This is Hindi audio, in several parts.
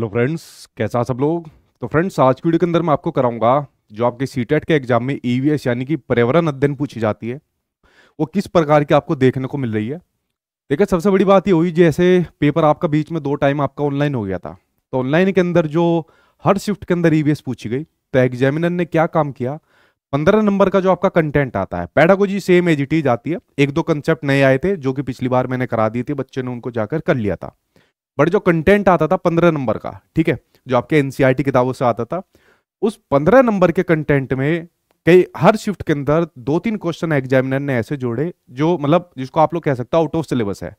हेलो फ्रेंड्स कैसा सब लोग तो फ्रेंड्स आज की वीडियो के अंदर मैं आपको कराऊंगा जो आपके सी के एग्जाम में ई e यानी कि पर्यावरण अध्ययन पूछी जाती है वो किस प्रकार की आपको देखने को मिल रही है देखिए सबसे बड़ी बात ये हुई जैसे पेपर आपका बीच में दो टाइम आपका ऑनलाइन हो गया था तो ऑनलाइन के अंदर जो हर शिफ्ट के अंदर ई e पूछी गई तो एग्जामिनर ने क्या काम किया पंद्रह नंबर का जो आपका कंटेंट आता है पैडागोजी सेम एज आती है एक दो कंसेप्ट नए आए थे जो कि पिछली बार मैंने करा दिए थे बच्चे ने उनको जाकर कर लिया था बट जो कंटेंट आता था पंद्रह नंबर का ठीक है जो आपके एनसीआरटी e किताबों से आता था उस पंद्रह नंबर के कंटेंट में कई हर शिफ्ट के अंदर दो तीन क्वेश्चन एग्जामिनर ने ऐसे जोड़े जो मतलब जिसको आप लोग कह सकते हो आउट ऑफ सिलेबस है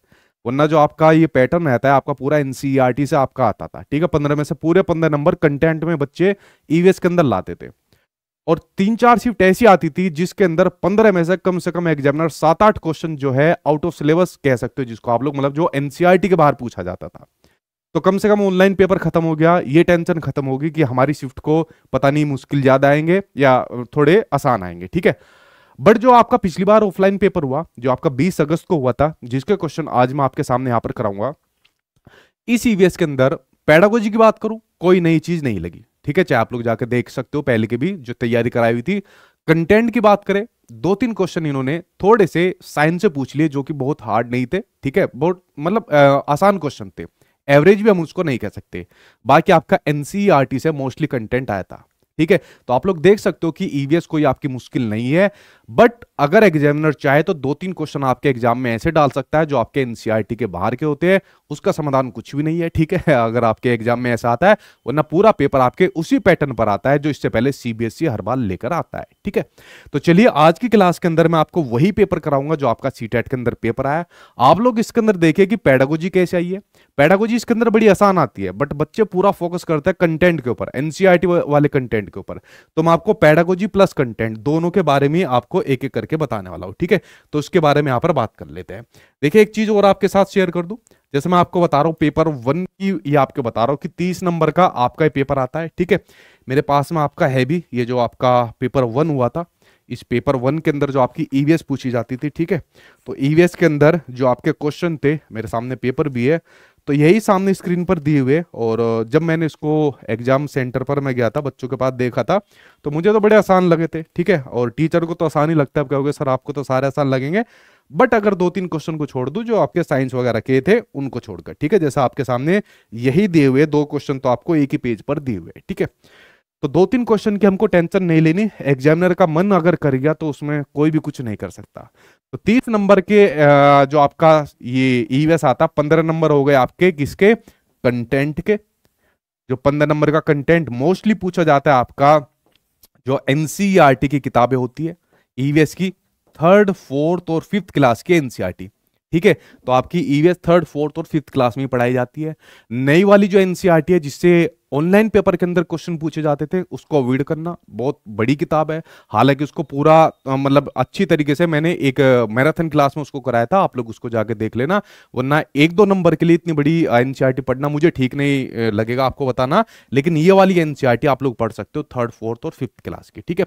वरना जो आपका ये पैटर्न रहता है आपका पूरा एनसीईआरटी e से आपका आता था ठीक है पंद्रह में से पूरे पंद्रह नंबर कंटेंट में बच्चे ईवीएस e के अंदर लाते थे और तीन चार शिफ्ट ऐसी आती थी जिसके अंदर पंद्रह में से कम से कम एग्जामिनर सात आठ क्वेश्चन जो है आउट ऑफ सिलेबस कह सकते हो जिसको आप लोग मतलब जो एनसीआरटी e के बाहर पूछा जाता था तो कम से कम ऑनलाइन पेपर खत्म हो गया ये टेंशन खत्म होगी कि हमारी शिफ्ट को पता नहीं मुश्किल ज्यादा आएंगे या थोड़े आसान आएंगे ठीक है बट जो आपका पिछली बार ऑफलाइन पेपर हुआ जो आपका 20 अगस्त को हुआ था जिसके क्वेश्चन आज मैं आपके सामने यहां पर कराऊंगा इस ईवीएस e के अंदर पैडागोजी की बात करूं कोई नई चीज नहीं लगी ठीक है चाहे आप लोग जाकर देख सकते हो पहले के भी जो तैयारी कराई हुई थी कंटेंट की बात करें दो तीन क्वेश्चन इन्होंने थोड़े से साइंस से पूछ लिए जो कि बहुत हार्ड नहीं थे ठीक है बहुत मतलब आसान क्वेश्चन थे एवरेज भी हम उसको नहीं कह सकते बाकी आपका एनसीईआरटी e से मोस्टली कंटेंट आया था ठीक है तो आप लोग देख सकते हो कि ईवीएस e कोई आपकी मुश्किल नहीं है बट अगर एग्जामिनर चाहे तो दो तीन क्वेश्चन आपके एग्जाम में ऐसे डाल सकता है जो आपके एनसीईआरटी के बाहर के होते हैं उसका समाधान कुछ भी नहीं है ठीक है अगर आपके एग्जाम में ऐसा आता है वरना पूरा पेपर आपके उसी पैटर्न पर आता है जो इससे पहले सीबीएसई e हर बार लेकर आता है ठीक है तो चलिए आज की क्लास के अंदर मैं आपको वही पेपर कराऊंगा जो आपका सीटेट e के अंदर पेपर आया आप लोग इसके अंदर देखे कि पैडागोजी कैसे आई है पैडागोजी इसके अंदर बड़ी आसान आती है बट बच्चे पूरा फोकस करते हैं कंटेंट के ऊपर एनसीआरटी e वाले कंटेंट के ऊपर तो मैं आपको पैडागोजी प्लस कंटेंट दोनों के बारे में आपको एक एक करके बताने वाला हूँ ठीक है तो उसके बारे में यहाँ पर बात कर लेते हैं देखिए एक चीज और आपके साथ शेयर कर दू जैसे मैं आपको बता रहा हूँ पेपर वन की ये आपको बता रहा हूँ कि तीस नंबर का आपका पेपर आता है ठीक है मेरे पास में आपका है भी ये जो आपका पेपर वन हुआ था इस पेपर वन के अंदर जो आपकी ईवीएस e पूछी जाती थी ठीक है तो ईवीएस e के अंदर जो आपके क्वेश्चन थे मेरे सामने पेपर भी है तो यही सामने स्क्रीन पर दिए हुए और जब मैंने इसको एग्जाम सेंटर पर मैं गया था बच्चों के पास देखा था तो मुझे तो बड़े आसान लगे थे ठीक है और टीचर को तो आसान ही लगता है आप कहोगे सर आपको तो सारे आसान लगेंगे बट अगर दो तीन क्वेश्चन को छोड़ दूं जो आपके साइंस वगैरह के थे उनको छोड़कर ठीक है जैसा आपके सामने यही दिए हुए दो क्वेश्चन तो आपको एक ही पेज पर दिए हुए ठीक है तो दो तीन क्वेश्चन की हमको टेंशन नहीं लेनी एग्जामिनर का मन अगर कर गया तो उसमें कोई भी कुछ नहीं कर सकता तो तीस नंबर के जो आपका ये ईवेस e आता पंद्रह नंबर हो गए आपके किसके कंटेंट के जो पंद्रह नंबर का कंटेंट मोस्टली पूछा जाता है आपका जो एनसीईआरटी e की किताबें होती है ईवीएस e की थर्ड फोर्थ और फिफ्थ क्लास की एनसीईआरटी ठीक है तो आपकी ईवीएस थर्ड फोर्थ और फिफ्थ क्लास में पढ़ाई जाती है नई वाली जो एनसीईआरटी है जिससे ऑनलाइन पेपर के अंदर क्वेश्चन पूछे जाते थे उसको अवॉइड करना बहुत बड़ी किताब है हालांकि उसको पूरा मतलब अच्छी तरीके से मैंने एक मैराथन क्लास में उसको कराया था आप लोग उसको जाके देख लेना वरना एक दो नंबर के लिए इतनी बड़ी एन पढ़ना मुझे ठीक नहीं लगेगा आपको बताना लेकिन ये वाली एन आप लोग पढ़ सकते हो थर्ड फोर्थ और फिफ्थ क्लास की ठीक है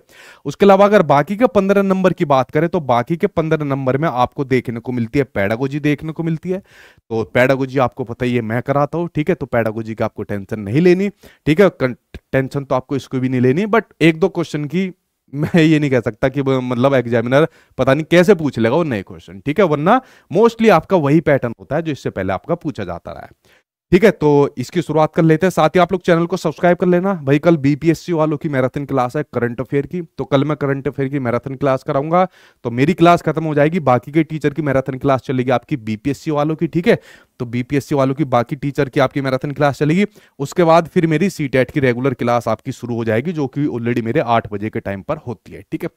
उसके अलावा अगर बाकी के पंद्रह नंबर की बात करें तो बाकी के पंद्रह नंबर में आपको देखने को मिलती है पैडागोजी देखने को मिलती है तो पैडागोजी आपको पता ही है मैं कराता हूँ ठीक है तो पैडागोजी की आपको टेंशन नहीं लेनी ठीक है टेंशन तो आपको इसको भी नहीं लेनी बट एक दो क्वेश्चन की मैं ये नहीं कह सकता कि मतलब एग्जामिनर पता नहीं कैसे पूछ लेगा वो नए क्वेश्चन ठीक है वरना मोस्टली आपका वही पैटर्न होता है जो इससे पहले आपका पूछा जाता रहा है ठीक है तो इसकी शुरुआत कर लेते हैं साथ ही आप लोग चैनल को सब्सक्राइब कर लेना भाई कल बीपीएससी वालों की मैराथन क्लास है करंट अफेयर की तो कल मैं करंट अफेयर की मैराथन क्लास कराऊंगा तो मेरी क्लास खत्म हो जाएगी बाकी के टीचर की मैराथन क्लास चलेगी आपकी बीपीएससी वालों की ठीक है तो बीपीएससी वालों की बाकी टीचर की आपकी मैराथन क्लास चलेगी उसके बाद फिर मेरी सी e की रेगुलर क्लास आपकी शुरू हो जाएगी जो कि ऑलरेडी मेरे आठ बजे के टाइम पर होती है ठीक है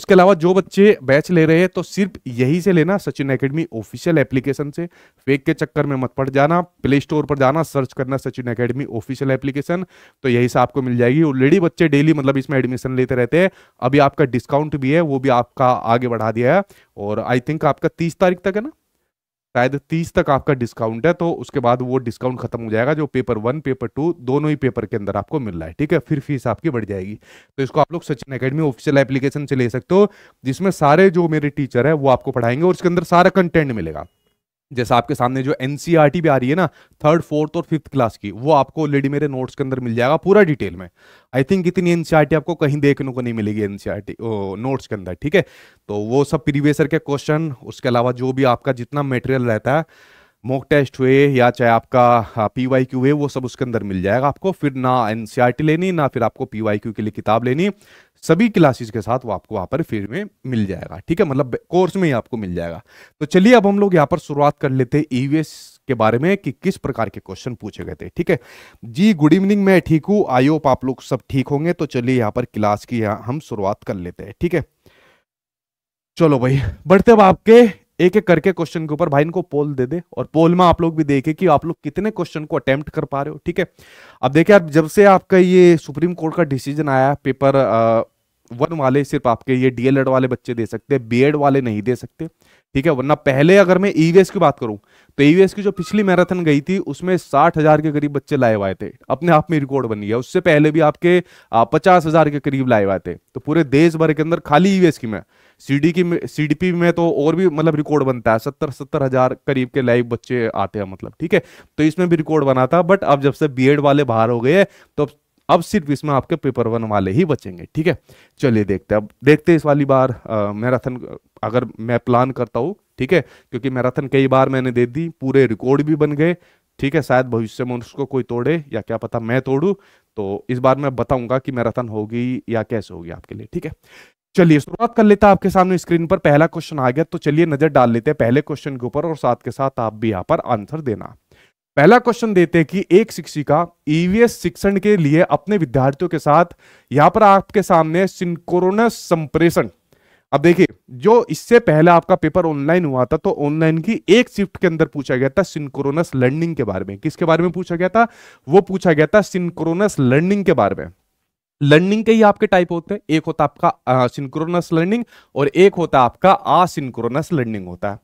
उसके अलावा जो बच्चे बैच ले रहे हैं तो सिर्फ यही से लेना सचिन अकेडमी ऑफिशियल एप्लीकेशन से फेक के चक्कर में मत पड़ जाना प्ले स्टोर पर जाना सर्च करना सचिन अकेडमी ऑफिशियल एप्लीकेशन तो यही से आपको मिल जाएगी ऑलरेडी बच्चे डेली मतलब इसमें एडमिशन लेते रहते हैं अभी आपका डिस्काउंट भी है वो भी आपका आगे बढ़ा दिया है और आई थिंक आपका तीस तारीख तक है ना शायद तीस तक आपका डिस्काउंट है तो उसके बाद वो डिस्काउंट खत्म हो जाएगा जो पेपर वन पेपर टू दोनों ही पेपर के अंदर आपको मिल रहा है ठीक है फिर फीस आपकी बढ़ जाएगी तो इसको आप लोग सचिन अकेडमी ऑफिशियल एप्लीकेशन से ले सकते हो जिसमें सारे जो मेरे टीचर है वो आपको पढ़ाएंगे और उसके अंदर सारा कंटेंट मिलेगा जैसे आपके सामने जो एनसीईआरटी e भी आ रही है ना थर्ड फोर्थ और फिफ्थ क्लास की वो आपको ऑलरेडी मेरे नोट्स के अंदर मिल जाएगा पूरा डिटेल में आई थिंक इतनी एनसीईआरटी e आपको कहीं देखने को नहीं मिलेगी टी नोट्स e के अंदर ठीक है तो वो सब प्रीवियसर के क्वेश्चन उसके अलावा जो भी आपका जितना मेटेरियल रहता है मॉक टेस्ट हुए या चाहे आपका पी वाई क्यू हुए वो सब उसके अंदर मिल जाएगा आपको फिर ना एन e लेनी ना फिर आपको पी वाई क्यू के लिए किताब लेनी सभी क्लासेस के साथ वो आपको वहाँ पर फ्री में मिल जाएगा ठीक है मतलब कोर्स में ही आपको मिल जाएगा तो चलिए अब हम लोग यहाँ पर शुरुआत कर लेते हैं ईवीएस e के बारे में कि किस प्रकार के क्वेश्चन पूछे गए थे ठीक है जी गुड इवनिंग मैं ठीक हूँ आई होप आप लोग सब ठीक होंगे तो चलिए यहाँ पर क्लास की हम शुरुआत कर लेते हैं ठीक है चलो भाई बढ़ते अब आपके एक एक करके क्वेश्चन के ऊपर भाई इनको पोल दे दे और पोल में आप लोग भी देखे कि आप लोग कितने क्वेश्चन को अटेम्प्ट कर पा रहे हो ठीक है अब देखिए आप जब से आपका ये सुप्रीम कोर्ट का डिसीजन आया पेपर वन वाले सिर्फ आपके ये डीएलएड वाले बच्चे दे सकते हैं बीएड वाले नहीं दे सकते ठीक है वरना पहले अगर मैं ईवीएस e की बात करूं तो ईवीएस e की जो पिछली मैराथन गई थी उसमें साठ हजार के करीब बच्चे लाए हुए थे अपने आप में रिकॉर्ड बन गया उससे पहले भी आपके पचास हजार के करीब लाए हुए थे तो पूरे देश भर के अंदर खाली ईवीएस e की मैं सीडी की सीडीपी में तो और भी मतलब रिकॉर्ड बनता है सत्तर सत्तर हजार करीब के लाइव बच्चे आते हैं मतलब ठीक है तो इसमें भी रिकॉर्ड बना था बट अब जब से बी वाले बाहर हो गए तो अब सिर्फ इसमें आपके पेपर वन वाले ही बचेंगे ठीक है चलिए देखते हैं अब देखते हैं इस वाली बार मैराथन अगर मैं प्लान करता हूँ ठीक है क्योंकि मैराथन कई बार मैंने दे दी पूरे रिकॉर्ड भी बन गए ठीक है शायद भविष्य में उसको कोई तोड़े या क्या पता मैं तोड़ू तो इस बार मैं बताऊंगा कि मैराथन होगी या कैसे होगी आपके लिए ठीक है चलिए शुरुआत कर लेते हैं आपके सामने स्क्रीन पर पहला क्वेश्चन आ गया तो चलिए नजर डाल लेते हैं पहले क्वेश्चन के ऊपर और साथ के साथ आप भी यहाँ पर आंसर देना पहला क्वेश्चन देते हैं कि एक शिक्षिका ईवीएस e शिक्षण के लिए अपने विद्यार्थियों के साथ यहां पर आपके सामने सिंकोरोनस संप्रेषण अब देखिए जो इससे पहले आपका पेपर ऑनलाइन हुआ था तो ऑनलाइन की एक शिफ्ट के अंदर पूछा गया था सिंक्रोनस लर्निंग के बारे में किसके बारे में पूछा गया था वो पूछा गया था सिंक्रोनस लर्निंग के बारे में लर्निंग के ही आपके टाइप होते हैं एक होता है आपका सिंक्रोनस लर्निंग और एक होता है आपका असिंक्रोनस लर्निंग होता है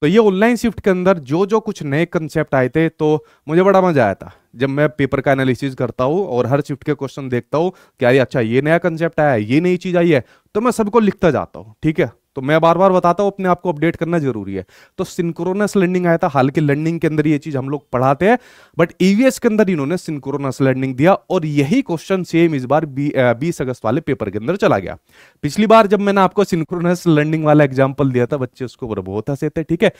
तो ये ऑनलाइन शिफ्ट के अंदर जो जो कुछ नए कंसेप्ट आए थे तो मुझे बड़ा मजा आया था जब मैं पेपर का एनालिसिस करता हूँ और हर शिफ्ट के क्वेश्चन देखता हूँ कि अरे अच्छा ये नया कंसेप्ट आया ये नई चीज़ आई है तो मैं सबको लिखता जाता हूँ ठीक है तो मैं बार बार बताता हूँ अपने आप को अपडेट करना जरूरी है तो सिंक्रोनस लर्निंग आया था हालांकि लर्निंग के अंदर ये चीज हम लोग पढ़ाते हैं बट ईवीएस के अंदर इन्होंने सिंक्रोनस लर्निंग दिया और यही क्वेश्चन सेम इस बार बीस अगस्त वाले पेपर के अंदर चला गया पिछली बार जब मैंने आपको सिंक्रोनस लर्निंग वाला एग्जाम्पल दिया था बच्चे उसको बहुत हंसे थे ठीक है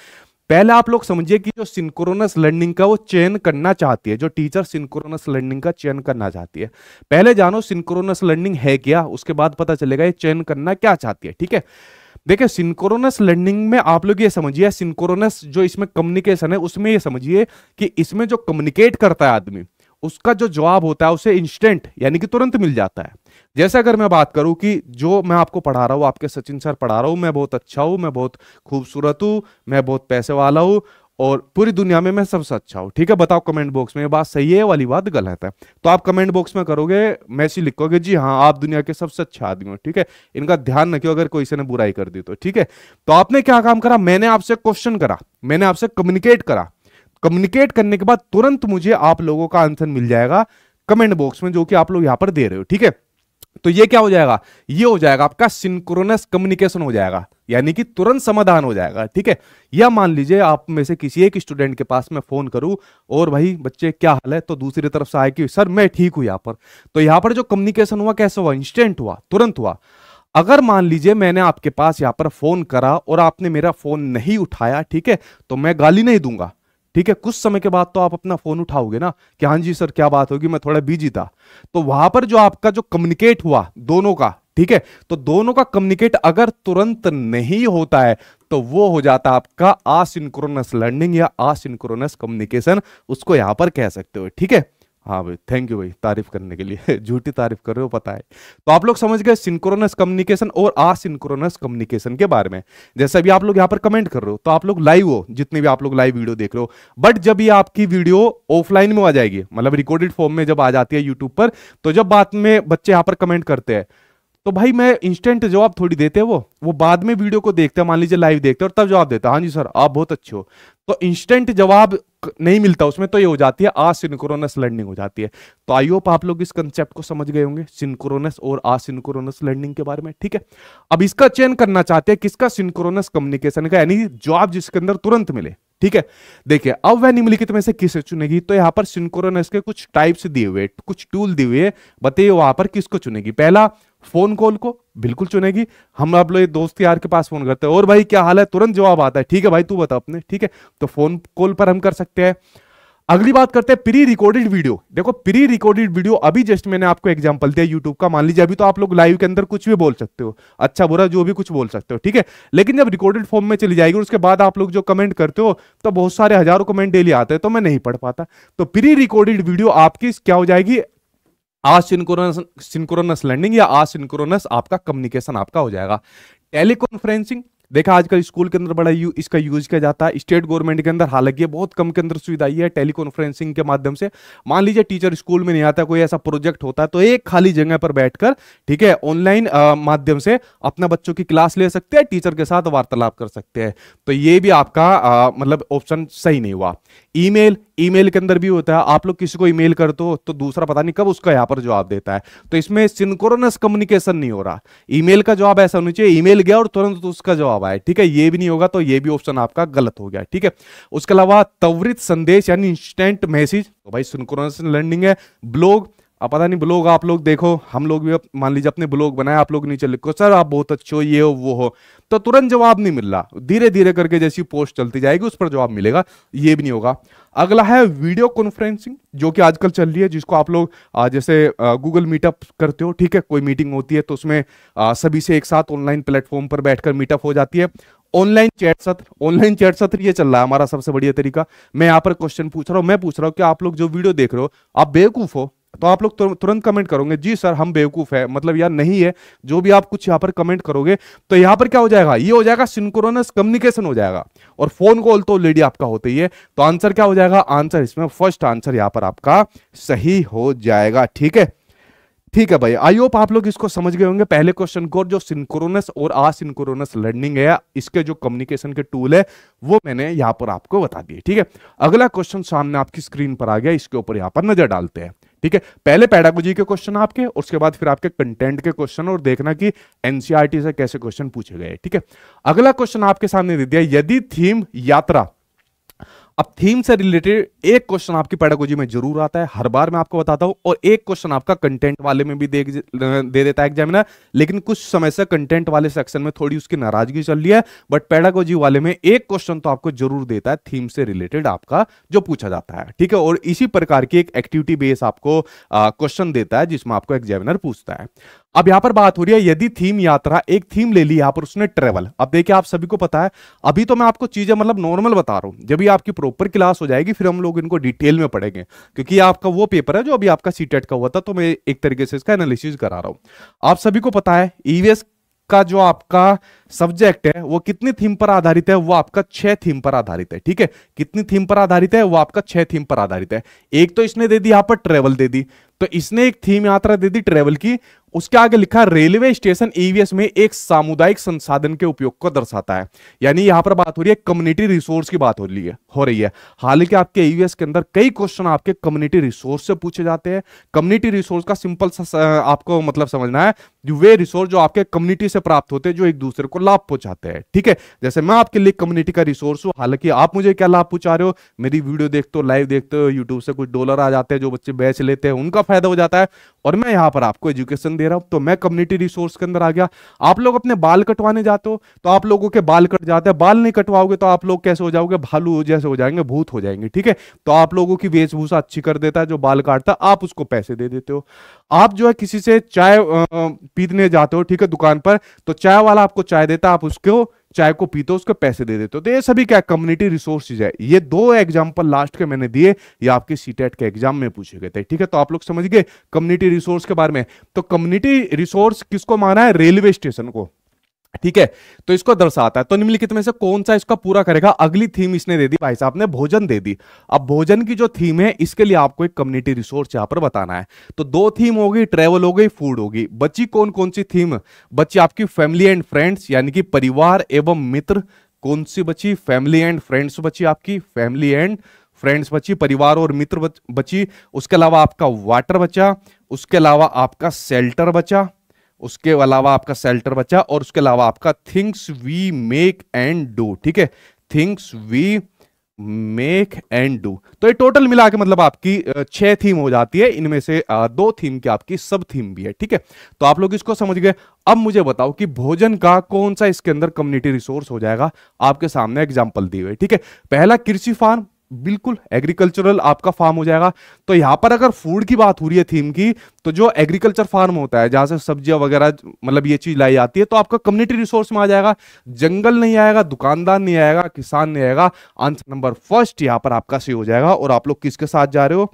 पहले आप लोग समझिए कि जो सिंक्रोनस लर्निंग का वो चयन करना चाहती है जो टीचर सिंक्रोनस लर्निंग का चयन करना चाहती है पहले जानो सिंक्रोनस लर्निंग है क्या उसके बाद पता चलेगा ये चयन करना क्या चाहती है ठीक है देखिए सिंक्रोनस लर्निंग में आप लोग ये समझिए सिंक्रोनस जो इसमें कम्युनिकेशन है उसमें ये समझिए कि इसमें जो कम्युनिकेट करता है आदमी उसका जो जवाब होता है उसे इंस्टेंट यानी कि तुरंत मिल जाता है जैसे अगर मैं बात करूं कि जो मैं आपको पढ़ा रहा हूं आपके सचिन सर पढ़ा रहा हूं मैं बहुत अच्छा हूं मैं बहुत खूबसूरत हूं मैं बहुत पैसे वाला हूं और पूरी दुनिया में मैं सबसे अच्छा हूँ ठीक है बताओ कमेंट बॉक्स में ये बात सही है वाली बात गलत है तो आप कमेंट बॉक्स में करोगे मैसी लिखोगे जी हाँ आप दुनिया के सबसे अच्छा आदमी हो ठीक है इनका ध्यान रखियो अगर कोई से ने बुराई कर दी तो ठीक है तो आपने क्या काम करा मैंने आपसे क्वेश्चन करा मैंने आपसे कम्युनिकेट करा कम्युनिकेट करने के बाद तुरंत मुझे आप लोगों का आंसर मिल जाएगा कमेंट बॉक्स में जो कि आप लोग यहां पर दे रहे हो ठीक है तो ये क्या हो जाएगा ये हो जाएगा आपका सिंक्रोनस कम्युनिकेशन हो जाएगा यानी कि तुरंत समाधान हो जाएगा ठीक है या मान लीजिए आप में से किसी एक स्टूडेंट के पास मैं फोन करूं और भाई बच्चे क्या हाल है तो दूसरी तरफ से आए कि सर मैं ठीक हूं यहां पर तो यहां पर जो कम्युनिकेशन हुआ कैसे हुआ इंस्टेंट हुआ तुरंत हुआ अगर मान लीजिए मैंने आपके पास यहां पर फोन करा और आपने मेरा फोन नहीं उठाया ठीक है तो मैं गाली नहीं दूंगा ठीक है कुछ समय के बाद तो आप अपना फोन उठाओगे ना कि हाँ जी सर क्या बात होगी मैं थोड़ा बिजी था तो वहां पर जो आपका जो कम्युनिकेट हुआ दोनों का ठीक है तो दोनों का कम्युनिकेट अगर तुरंत नहीं होता है तो वो हो जाता है आपका आसिंक्रोनस लर्निंग या आसिंक्रोनस कम्युनिकेशन उसको यहां पर कह सकते हो ठीक है हाँ भाई थैंक यू भाई तारीफ करने के लिए झूठी तारीफ कर रहे हो पता है तो आप लोग समझ गए सिंक्रोनस कम्युनिकेशन और आसिंक्रोनस कम्युनिकेशन के बारे में जैसे भी आप लोग यहाँ पर कमेंट कर रहे हो तो आप लोग लाइव हो जितने भी आप लोग लाइव वीडियो देख रहे हो बट जब ये आपकी वीडियो ऑफलाइन में आ जाएगी मतलब रिकॉर्डेड फॉर्म में जब आ जाती है यूट्यूब पर तो जब बात में बच्चे यहाँ पर कमेंट करते हैं तो भाई मैं इंस्टेंट जवाब थोड़ी देते हैं वो वो बाद में वीडियो को देखते हैं मान लीजिए लाइव देखते हैं और तब जवाब देता है हाँ जी सर आप बहुत अच्छे हो तो इंस्टेंट जवाब नहीं मिलता उसमें तो ये हो जाती है आसिनक्रोनस लर्निंग हो जाती है तो आई होप आप लोग इस कंसेप्ट को समझ गए होंगे सिंक्रोनस और आसिनक्रोनस लर्निंग के बारे में ठीक है अब इसका चयन करना चाहते हैं किसका सिंक्रोनस कम्युनिकेशन का यानी जवाब जिसके अंदर तुरंत मिले ठीक है देखिए अब वह निम्नलिखित में से किसे चुनेगी तो यहां पर सिंक्रोनस के कुछ टाइप्स दिए हुए कुछ टूल दिए हुए बताइए वहां पर किसको चुनेगी पहला फोन कॉल को बिल्कुल चुनेगी हम आप लोग दोस्त यार के पास फोन करते हैं और भाई क्या हाल है तुरंत जवाब आता है ठीक है भाई तू बता अपने ठीक है तो फोन कॉल पर हम कर सकते हैं अगली बात करते हैं प्री रिकॉर्डेड वीडियो देखो प्री रिकॉर्डेड वीडियो अभी जस्ट मैंने आपको एग्जांपल दिया यूट्यूब का मान लीजिए अभी तो आप लोग लाइव के अंदर कुछ भी बोल सकते हो अच्छा बुरा जो भी कुछ बोल सकते हो ठीक है लेकिन जब रिकॉर्डेड फॉर्म में चली जाएगी उसके बाद आप लोग जो कमेंट करते हो तो बहुत सारे हजारों कमेंट डेली आते हैं तो मैं नहीं पढ़ पाता तो प्री रिकॉर्डेड वीडियो आपकी क्या हो जाएगी आसिंक्रोनस सिंक्रोनस लर्निंग या आसिंक्रोनस आपका कम्युनिकेशन आपका हो जाएगा टेलीकॉन्फ्रेंसिंग देखा आजकल स्कूल के अंदर बड़ा यू, इसका यूज किया जाता है स्टेट गवर्नमेंट के अंदर हालांकि बहुत कम के अंदर सुविधा है टेलीकॉन्फ्रेंसिंग के माध्यम से मान लीजिए टीचर स्कूल में नहीं आता कोई ऐसा प्रोजेक्ट होता है तो एक खाली जगह पर बैठकर ठीक है ऑनलाइन माध्यम से अपना बच्चों की क्लास ले सकते हैं टीचर के साथ वार्तालाप कर सकते हैं तो ये भी आपका मतलब ऑप्शन सही नहीं हुआ ईमेल ईमेल के अंदर भी होता है आप लोग किसी को ईमेल कर दो तो दूसरा पता नहीं कब उसका यहाँ पर जवाब देता है तो इसमें सिंक्रोनस कम्युनिकेशन नहीं हो रहा ईमेल का जवाब ऐसा होना चाहिए ईमेल गया और तुरंत उसका जवाब हुआ है ठीक है ये भी नहीं होगा तो ये भी ऑप्शन आपका गलत हो गया ठीक है उसके अलावा त्वरित संदेश यानी इंस्टेंट मैसेज तो भाई सिंक्रोनस लर्निंग है ब्लॉग अब पता नहीं ब्लॉग आप लोग देखो हम लोग भी मान लीजिए अपने ब्लॉग बनाए आप लोग नीचे लिखो सर आप बहुत अच्छे हो ये हो वो हो तो तुरंत जवाब नहीं मिल रहा धीरे धीरे करके जैसी पोस्ट चलती जाएगी उस पर जवाब मिलेगा ये भी नहीं होगा अगला है वीडियो कॉन्फ्रेंसिंग जो कि आजकल चल रही है जिसको आप लोग जैसे गूगल मीटअप करते हो ठीक है कोई मीटिंग होती है तो उसमें सभी से एक साथ ऑनलाइन प्लेटफॉर्म पर बैठकर मीटअप हो जाती है ऑनलाइन चैट सत्र ऑनलाइन चैट सत्र ये चल रहा है हमारा सबसे बढ़िया तरीका मैं यहाँ पर क्वेश्चन पूछ रहा हूँ मैं पूछ रहा हूँ कि आप लोग जो वीडियो देख रहे हो आप बेवकूफ हो तो आप लोग तुरंत कमेंट करोगे जी सर हम बेवकूफ है मतलब यार नहीं है जो भी आप कुछ यहां पर कमेंट करोगे तो यहां पर क्या हो जाएगा ये हो जाएगा सिंक्रोनस कम्युनिकेशन हो जाएगा और फोन कॉल तो ऑलरेडी आपका होता ही है तो आंसर क्या हो जाएगा आंसर इसमें फर्स्ट आंसर यहाँ पर आपका सही हो जाएगा ठीक है ठीक है भाई आई होप आप लोग इसको समझ गए होंगे पहले क्वेश्चन को जो सिंक्रोनस और असिंक्रोनस लर्निंग है इसके जो कम्युनिकेशन के टूल है वो मैंने यहां पर आपको बता दिए ठीक है अगला क्वेश्चन सामने आपकी स्क्रीन पर आ गया इसके ऊपर यहाँ पर नजर डालते हैं ठीक है पहले पैडागोजी के क्वेश्चन आपके उसके बाद फिर आपके कंटेंट के क्वेश्चन और देखना कि एनसीआरटी e से कैसे क्वेश्चन पूछे गए ठीक है अगला क्वेश्चन आपके सामने दे दिया यदि थीम यात्रा अब थीम से रिलेटेड एक क्वेश्चन आपकी पैडागोजी में जरूर आता है हर बार मैं आपको बताता हूं और एक क्वेश्चन आपका कंटेंट वाले में भी दे, दे देता है एग्जामिनर लेकिन कुछ समय से कंटेंट वाले सेक्शन में थोड़ी उसकी नाराजगी चल रही है बट पैडागोजी वाले में एक क्वेश्चन तो आपको जरूर देता है थीम से रिलेटेड आपका जो पूछा जाता है ठीक है और इसी प्रकार की एक एक्टिविटी बेस आपको क्वेश्चन देता है जिसमें आपको एग्जामिनर पूछता है अब यहां पर बात हो रही है यदि थीम यात्रा एक थीम ले ली यहां पर उसने ट्रेवल अब देखिए आप सभी को पता है अभी तो मैं आपको चीजें मतलब नॉर्मल बता रहा हूं जब भी आपकी प्रॉपर क्लास हो जाएगी फिर हम लोग इनको डिटेल में पढ़ेंगे क्योंकि आपका वो पेपर है जो अभी आपका सीटेट e का हुआ था तो मैं एक तरीके से इसका एनालिसिस करा रहा हूं आप सभी को पता है ईवीएस e का जो आपका सब्जेक्ट है वो कितनी थीम पर आधारित है वो आपका छह थीम पर आधारित है ठीक है कितनी थीम पर आधारित है वो आपका छह थीम पर आधारित है एक तो इसने दे दी यहां पर ट्रेवल दे दी तो इसने एक थीम यात्रा दे दी ट्रेवल की उसके आगे लिखा रेलवे स्टेशन ईवीएस में एक सामुदायिक संसाधन के उपयोग को दर्शाता है यानी यहां पर बात हो रही है कम्युनिटी रिसोर्स की बात हो रही है हो रही है हालांकि आपके ईवीएस के अंदर कई क्वेश्चन आपके कम्युनिटी रिसोर्स से पूछे जाते हैं कम्युनिटी रिसोर्स का सिंपल सा आपको मतलब समझना है वे रिसोर्स जो आपके कम्युनिटी से प्राप्त होते हैं जो एक दूसरे को लाभ पहुंचाते हैं ठीक है थीके? जैसे मैं आपके लिए कम्युनिटी का रिसोर्स हूं हालांकि आप मुझे क्या लाभ पहुंचा रहे हो मेरी वीडियो देखते हो लाइव देखते हो यूट्यूब से कुछ डॉलर आ जाते हैं जो बच्चे बैच लेते हैं उनका फायदा हो जाता है और मैं यहाँ पर आपको एजुकेशन दे रहा हूँ तो मैं कम्युनिटी रिसोर्स के अंदर आ गया आप लोग अपने बाल कटवाने जाते हो तो आप लोगों के बाल कट जाते हैं बाल नहीं कटवाओगे तो आप लोग कैसे हो जाओगे भालू जैसे हो जाएंगे भूत हो जाएंगे ठीक है तो आप लोगों की वेशभूषा अच्छी कर देता है जो बाल काटता है आप उसको पैसे दे देते हो आप जो है किसी से चाय पीने जाते हो ठीक है दुकान पर तो चाय वाला आपको चाय चाय देता आप उसको चाय को पीते हो उसके पैसे दे देते हो तो ये सभी क्या कम्युनिटी रिसोर्सेज है ये दो एग्जाम्पल लास्ट के मैंने दिए ये आपके सी के एग्जाम में पूछे गए थे ठीक है तो आप लोग समझ गए कम्युनिटी रिसोर्स के बारे में तो कम्युनिटी रिसोर्स किसको माना है रेलवे स्टेशन को ठीक है तो इसको दर्शाता है तो निम्नलिखित में से कौन सा इसका पूरा करेगा अगली थीम इसने दे दी भाई साहब ने भोजन दे दी अब भोजन की जो थीम है इसके लिए आपको एक कम्युनिटी रिसोर्स यहां पर बताना है तो दो थीम होगी ट्रेवल हो गई फूड होगी बच्ची कौन कौन सी थीम बच्ची आपकी फैमिली एंड फ्रेंड्स यानी कि परिवार एवं मित्र कौन सी बची फैमिली एंड फ्रेंड्स बची आपकी फैमिली एंड फ्रेंड्स बची परिवार और मित्र बची उसके अलावा आपका वाटर बचा उसके अलावा आपका सेल्टर बचा उसके अलावा आपका सेल्टर बचा और उसके अलावा आपका things we make and do ठीक है things we make and do तो ये टोटल मिला के मतलब आपकी छह थीम हो जाती है इनमें से दो थीम की आपकी सब थीम भी है ठीक है तो आप लोग इसको समझ गए अब मुझे बताओ कि भोजन का कौन सा इसके अंदर कम्युनिटी रिसोर्स हो जाएगा आपके सामने एग्जाम्पल दिए हुए ठीक है पहला कृषि फार्म बिल्कुल एग्रीकल्चरल आपका फार्म हो जाएगा तो यहां पर अगर फूड की बात हो रही है थीम की तो जो एग्रीकल्चर फार्म होता है जहां से सब्जियां वगैरह मतलब ये चीज़ लाई जाती है तो आपका कम्युनिटी रिसोर्स में आ जाएगा जंगल नहीं आएगा दुकानदार नहीं आएगा किसान नहीं आएगा आंसर नंबर फर्स्ट यहां पर आपका सही हो जाएगा और आप लोग किसके साथ जा रहे हो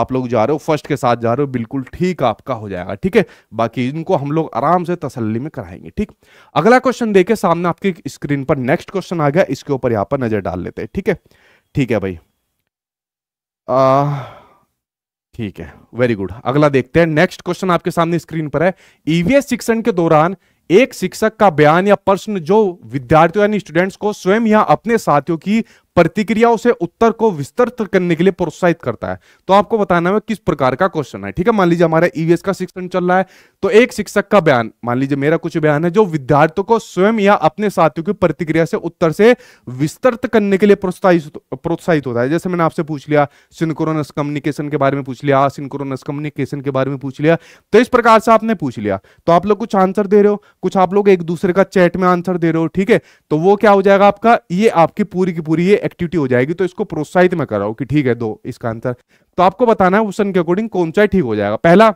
आप लोग जा रहे हो फर्स्ट के साथ जा रहे हो बिल्कुल ठीक आपका हो जाएगा ठीक है बाकी इनको हम लोग आराम से तसल्ली में कराएंगे ठीक अगला क्वेश्चन देखे सामने आपके स्क्रीन पर नेक्स्ट क्वेश्चन आ गया इसके ऊपर यहाँ पर नजर डाल लेते हैं ठीक है थीके? ठीक है भाई ठीक है वेरी गुड अगला देखते हैं नेक्स्ट क्वेश्चन आपके सामने स्क्रीन पर है ईवीएस e शिक्षण के दौरान एक शिक्षक का बयान या प्रश्न जो विद्यार्थियों यानी स्टूडेंट्स को स्वयं या अपने साथियों की प्रतिक्रियाओं से उत्तर को विस्तृत करने के लिए प्रोत्साहित करता है तो आपको बताना है किस प्रकार का क्वेश्चन है ठीक है मान लीजिए हमारा ईवीएस e का शिक्षण चल रहा है तो एक शिक्षक का बयान मान लीजिए मेरा कुछ बयान है जो विद्यार्थियों को स्वयं या अपने साथियों की प्रतिक्रिया से उत्तर से विस्तृत करने के लिए प्रोत्साहित प्रोत्साहित होता है जैसे मैंने आपसे पूछ लिया सिंक्रोनस कम्युनिकेशन के बारे में पूछ लिया सिंक्रोनस कम्युनिकेशन के बारे में पूछ लिया तो इस प्रकार से आपने पूछ लिया तो आप लोग कुछ आंसर दे रहे हो कुछ आप लोग एक दूसरे का चैट में आंसर दे रहे हो ठीक है तो वो क्या हो जाएगा आपका ये आपकी पूरी की पूरी ये एक्टिविटी हो जाएगी तो इसको प्रोत्साहित में कराओ कि ठीक है दो इसका आंसर तो आपको बताना है क्वेश्चन के अकॉर्डिंग कौन सा ठीक हो जाएगा पहला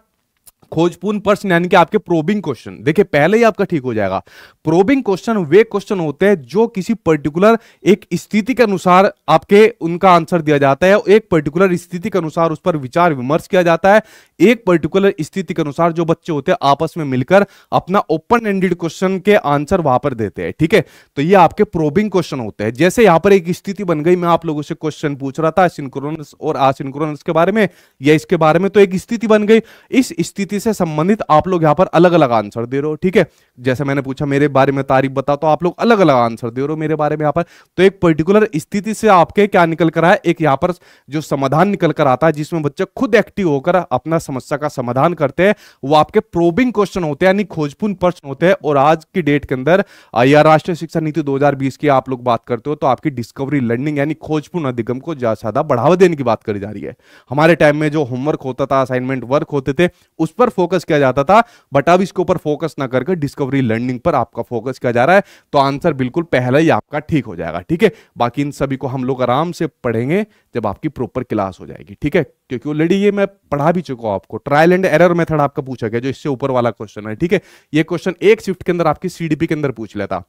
खोजपूर्ण प्रश्न यानी कि आपके प्रोबिंग क्वेश्चन देखिए पहले ही आपका ठीक हो जाएगा प्रोबिंग क्वेश्चन वे क्वेश्चन होते हैं जो किसी पर्टिकुलर एक स्थिति के अनुसार आपके उनका आंसर दिया जाता है एक पर्टिकुलर स्थिति के अनुसार उस पर विचार विमर्श किया जाता है एक पर्टिकुलर स्थिति के अनुसार जो बच्चे होते हैं आपस में मिलकर अपना ओपन एंडेड क्वेश्चन के आंसर वहां पर देते हैं ठीक है थीके? तो ये आपके प्रोबिंग क्वेश्चन होते हैं जैसे यहां पर एक स्थिति बन गई मैं आप लोगों से क्वेश्चन पूछ रहा था सिंक्रोनस और असिंक्रोनस के बारे में या इसके बारे में तो एक स्थिति बन गई इस स्थिति से संबंधित आप लोग यहां पर अलग अलग आंसर दे रहे हो ठीक है जैसे मैंने पूछा मेरे बारे में तारीफ बता तो आप लोग अलग अलग आंसर दे रहे हो मेरे बारे में यहां पर तो एक पर्टिकुलर स्थिति से आपके क्या निकल कर आया एक यहां पर जो समाधान निकल कर आता है जिसमें बच्चा खुद एक्टिव होकर अपना समस्या का समाधान करते हैं वो आपके प्रोबिंग क्वेश्चन होते हैं यानी खोजपूर्ण प्रश्न होते हैं और आज की डेट के अंदर या राष्ट्रीय शिक्षा नीति 2020 की आप लोग बात करते हो तो आपकी डिस्कवरी लर्निंग यानी खोजपूर्ण अधिगम को ज्यादा बढ़ावा देने की बात करी जा रही है हमारे टाइम में जो होमवर्क होता था असाइनमेंट वर्क होते थे उस पर फोकस किया जाता था बट अब इसके ऊपर फोकस ना करके डिस्कवरी लर्निंग पर आपका फोकस किया जा रहा है तो आंसर बिल्कुल पहला ही आपका ठीक हो जाएगा ठीक है बाकी इन सभी को हम लोग आराम से पढ़ेंगे जब आपकी प्रॉपर क्लास हो जाएगी ठीक है क्योंकि ऑलरेडी ये मैं पढ़ा भी चुका हूं आपको ट्रायल एंड एरर मेथड आपका पूछा गया जो इससे ऊपर वाला क्वेश्चन है ठीक है ये क्वेश्चन एक शिफ्ट के अंदर आपकी सीडीपी के अंदर पूछ लेता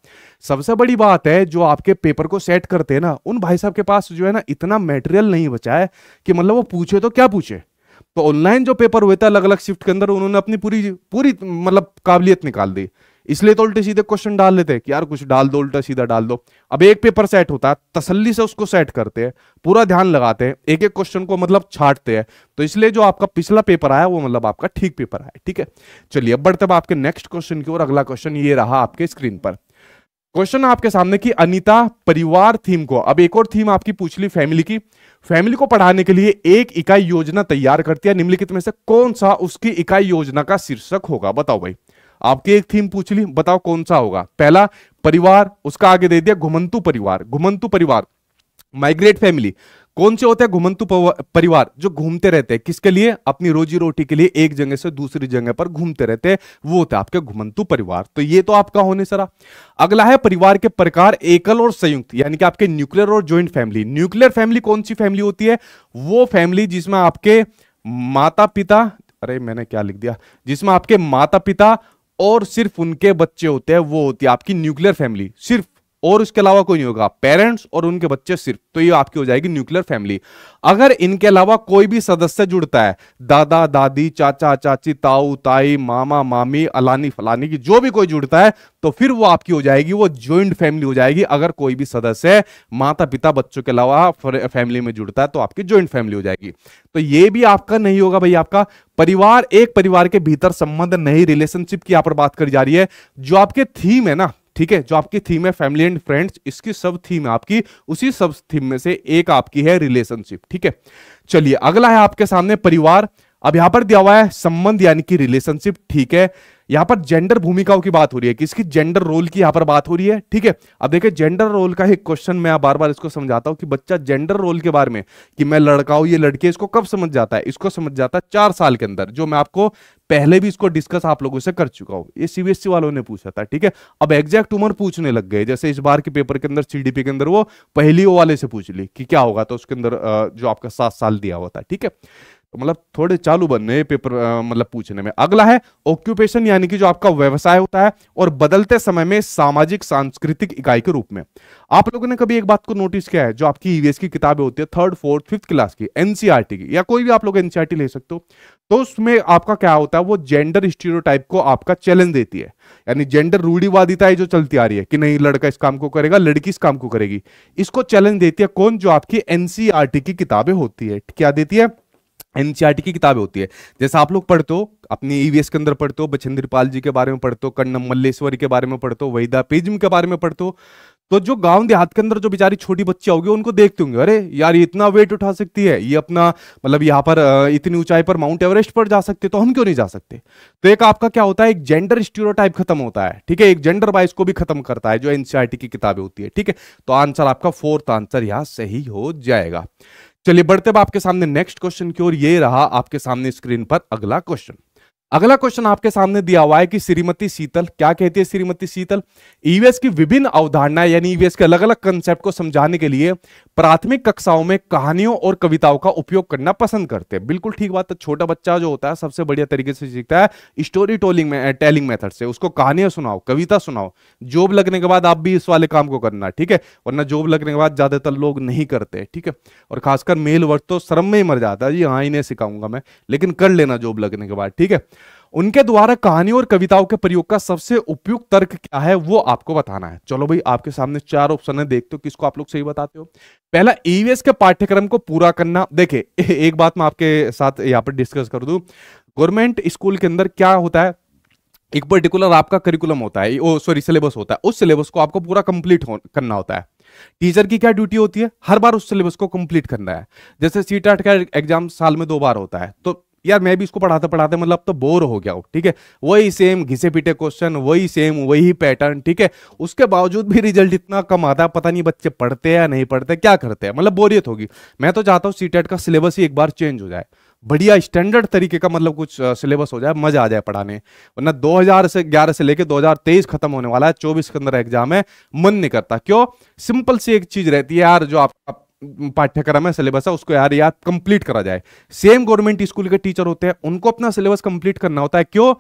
सबसे बड़ी बात है जो आपके पेपर को सेट करते हैं ना उन भाई साहब के पास जो है ना इतना मेटेरियल नहीं बचा है कि मतलब वो पूछे तो क्या पूछे तो ऑनलाइन जो पेपर हुए थे अलग अलग शिफ्ट के अंदर उन्होंने अपनी पूरी पूरी मतलब काबिलियत निकाल दी इसलिए तो उल्टे सीधे क्वेश्चन डाल लेते हैं कि यार कुछ डाल दो उल्टा सीधा डाल दो अब एक पेपर सेट होता है तसल्ली से उसको सेट करते हैं पूरा ध्यान लगाते हैं एक एक क्वेश्चन को मतलब छाटते हैं तो इसलिए जो आपका पिछला पेपर आया वो मतलब आपका ठीक पेपर आया ठीक है चलिए अब बढ़ते आपके नेक्स्ट क्वेश्चन की ओर अगला क्वेश्चन ये रहा आपके स्क्रीन पर क्वेश्चन आपके सामने की अनिता परिवार थीम को अब एक और थीम आपकी पूछ ली फैमिली की फैमिली को पढ़ाने के लिए एक इकाई योजना तैयार करती है निम्नलिखित में से कौन सा उसकी इकाई योजना का शीर्षक होगा बताओ भाई आपकी एक थीम पूछ ली बताओ कौन सा होगा पहला परिवार उसका आगे दे दिया घुमंतु परिवार घुमंतु परिवार माइग्रेट फैमिली कौन से होते हैं घुमंतु परिवार जो घूमते रहते हैं किसके लिए अपनी रोजी रोटी के लिए एक जगह से दूसरी जगह पर घूमते रहते हैं वो होते है आपके घुमंतु परिवार तो ये तो आपका होने सरा अगला है परिवार के प्रकार एकल और संयुक्त यानी कि आपके न्यूक्लियर और ज्वाइंट फैमिली न्यूक्लियर फैमिली कौन सी फैमिली होती है वो फैमिली जिसमें आपके माता पिता अरे मैंने क्या लिख दिया जिसमें आपके माता पिता और सिर्फ उनके बच्चे होते हैं वो होती है आपकी न्यूक्लियर फैमिली सिर्फ और उसके अलावा कोई नहीं होगा पेरेंट्स और उनके बच्चे सिर्फ तो ये आपकी हो जाएगी न्यूक्लियर फैमिली अगर इनके अलावा कोई भी सदस्य जुड़ता है दादा दादी चाचा चाची ताऊ ताई मामा मामी अलानी फलानी की जो भी कोई जुड़ता है तो फिर वो आपकी हो जाएगी वो ज्वाइंट फैमिली हो जाएगी अगर कोई भी सदस्य माता पिता बच्चों के अलावा फैमिली में जुड़ता है तो आपकी ज्वाइंट फैमिली हो जाएगी तो ये भी आपका नहीं होगा भाई आपका परिवार एक परिवार के भीतर संबंध नहीं रिलेशनशिप की यहां पर बात करी जा रही है जो आपके थीम है ना ठीक है जो आपकी थीम है फैमिली एंड फ्रेंड्स इसकी सब थीम है आपकी उसी सब थीम में से एक आपकी है रिलेशनशिप ठीक है चलिए अगला है आपके सामने परिवार अब यहां पर दिया हुआ है संबंध यानी कि रिलेशनशिप ठीक है यहाँ पर जेंडर भूमिकाओं की बात हो रही है किसकी जेंडर रोल की यहां पर बात हो रही है ठीक है अब देखिए जेंडर रोल का एक क्वेश्चन मैं बार बार इसको समझाता हूँ कि बच्चा जेंडर रोल के बारे में कि मैं लड़का हूँ ये लड़के इसको कब समझ जाता है इसको समझ जाता है चार साल के अंदर जो मैं आपको पहले भी इसको डिस्कस आप लोगों से कर चुका हूं ये सीबीएसई e वालों ने पूछा था ठीक है अब एग्जैक्ट उम्र पूछने लग गए जैसे इस बार के पेपर के अंदर सीडीपी के अंदर वो पहली वाले से पूछ ली कि क्या होगा तो उसके अंदर जो आपका सात साल दिया हुआ था ठीक है मतलब थोड़े चालू बनने पेपर मतलब पूछने में अगला है ऑक्यूपेशन यानी कि जो आपका व्यवसाय होता है और बदलते समय में सामाजिक सांस्कृतिक इकाई के रूप में आप लोगों ने कभी एक बात को नोटिस किया है जो आपकी ईवीएस e की किताबें होती है थर्ड फोर्थ फिफ्थ क्लास की एनसीआरटी e की या कोई भी आप लोग एनसीआरटी e ले सकते हो तो उसमें आपका क्या होता है वो जेंडर स्टीरियोटाइप को आपका चैलेंज देती है यानी जेंडर रूढ़ीवादिता जो चलती आ रही है कि नहीं लड़का इस काम को करेगा लड़की इस काम को करेगी इसको चैलेंज देती है कौन जो आपकी एनसीआरटी की किताबें होती है क्या देती है एनसीआरटी की किताबें होती है जैसे आप लोग पढ़ते हो अपने ईवीएस e के अंदर पढ़ते हो बछेंद्र पाल जी के बारे में पढ़ते हो कन्नम मल्लेश्वरी के बारे में पढ़ते हो वहीदा पेजम के बारे में पढ़ते हो तो जो गांव देहात के अंदर जो बेचारी छोटी बच्ची होगी उनको देखते होंगे अरे यार ये इतना वेट उठा सकती है ये अपना मतलब यहाँ पर इतनी ऊंचाई पर माउंट एवरेस्ट पर जा सकते तो हम क्यों नहीं जा सकते तो एक आपका क्या होता है एक जेंडर स्टीरोटाइप खत्म होता है ठीक है एक जेंडर वाइज को भी खत्म करता है जो एनसीआरटी की किताबें होती है ठीक है तो आंसर आपका फोर्थ आंसर यहाँ सही हो जाएगा चलिए बढ़ते अब आपके सामने नेक्स्ट क्वेश्चन की ओर ये रहा आपके सामने स्क्रीन पर अगला क्वेश्चन अगला क्वेश्चन आपके सामने दिया हुआ है कि श्रीमती शीतल क्या कहती है श्रीमती शीतल ईवीएस e की विभिन्न अवधारणाएं यानी ईवीएस e के अलग अलग कंसेप्ट को समझाने के लिए प्राथमिक कक्षाओं में कहानियों और कविताओं का उपयोग करना पसंद करते हैं बिल्कुल ठीक बात है छोटा बच्चा जो होता है सबसे बढ़िया तरीके से सीखता है स्टोरी टोलिंग में टेलिंग मेथड से उसको कहानियां सुनाओ कविता सुनाओ जॉब लगने के बाद आप भी इस वाले काम को करना ठीक है वरना जॉब लगने के बाद ज्यादातर लोग नहीं करते ठीक है और खासकर मेल वर्क तो शर्म में ही मर जाता है जी हाँ इन्हें सिखाऊंगा मैं लेकिन कर लेना जॉब लगने के बाद ठीक है उनके द्वारा कहानी और कविताओं के प्रयोग का सबसे उपयुक्त तर्क क्या है वो आपको बताना है चलो भाई आपके सामने चार ऑप्शन है देखते हो किसको आप लोग सही बताते हो पहला ईवीएस e के पाठ्यक्रम को पूरा करना देखे एक बात मैं आपके साथ यहाँ पर डिस्कस कर दू गवर्नमेंट स्कूल के अंदर क्या होता है एक पर्टिकुलर आपका करिकुलम होता है ओ सॉरी सिलेबस होता है उस सिलेबस को आपको पूरा कंप्लीट हो, करना होता है टीचर की क्या ड्यूटी होती है हर बार उस सिलेबस को कंप्लीट करना है जैसे सीट आठ का एग्जाम साल में दो बार होता है तो यार मैं भी इसको पढ़ाते पढ़ाते मतलब तो बोर हो गया हूँ ठीक है वही सेम घिसे पीटे क्वेश्चन वही सेम वही पैटर्न ठीक है उसके बावजूद भी रिजल्ट इतना कम आता है पता नहीं बच्चे पढ़ते हैं या नहीं पढ़ते क्या करते हैं मतलब बोरियत होगी मैं तो चाहता हूँ सी e का सिलेबस ही एक बार चेंज हो जाए बढ़िया स्टैंडर्ड तरीके का मतलब कुछ सिलेबस हो जाए मजा आ जाए पढ़ाने वरना 2000 से 11 से लेके 2023 खत्म होने वाला है 24 के अंदर एग्जाम है मन नहीं करता क्यों सिंपल सी एक चीज रहती है यार जो आप, आप पाठ्यक्रम है सिलेबस है उसको यार याद कंप्लीट करा जाए सेम गवर्नमेंट स्कूल के टीचर होते हैं उनको अपना सिलेबस कंप्लीट करना होता है क्यों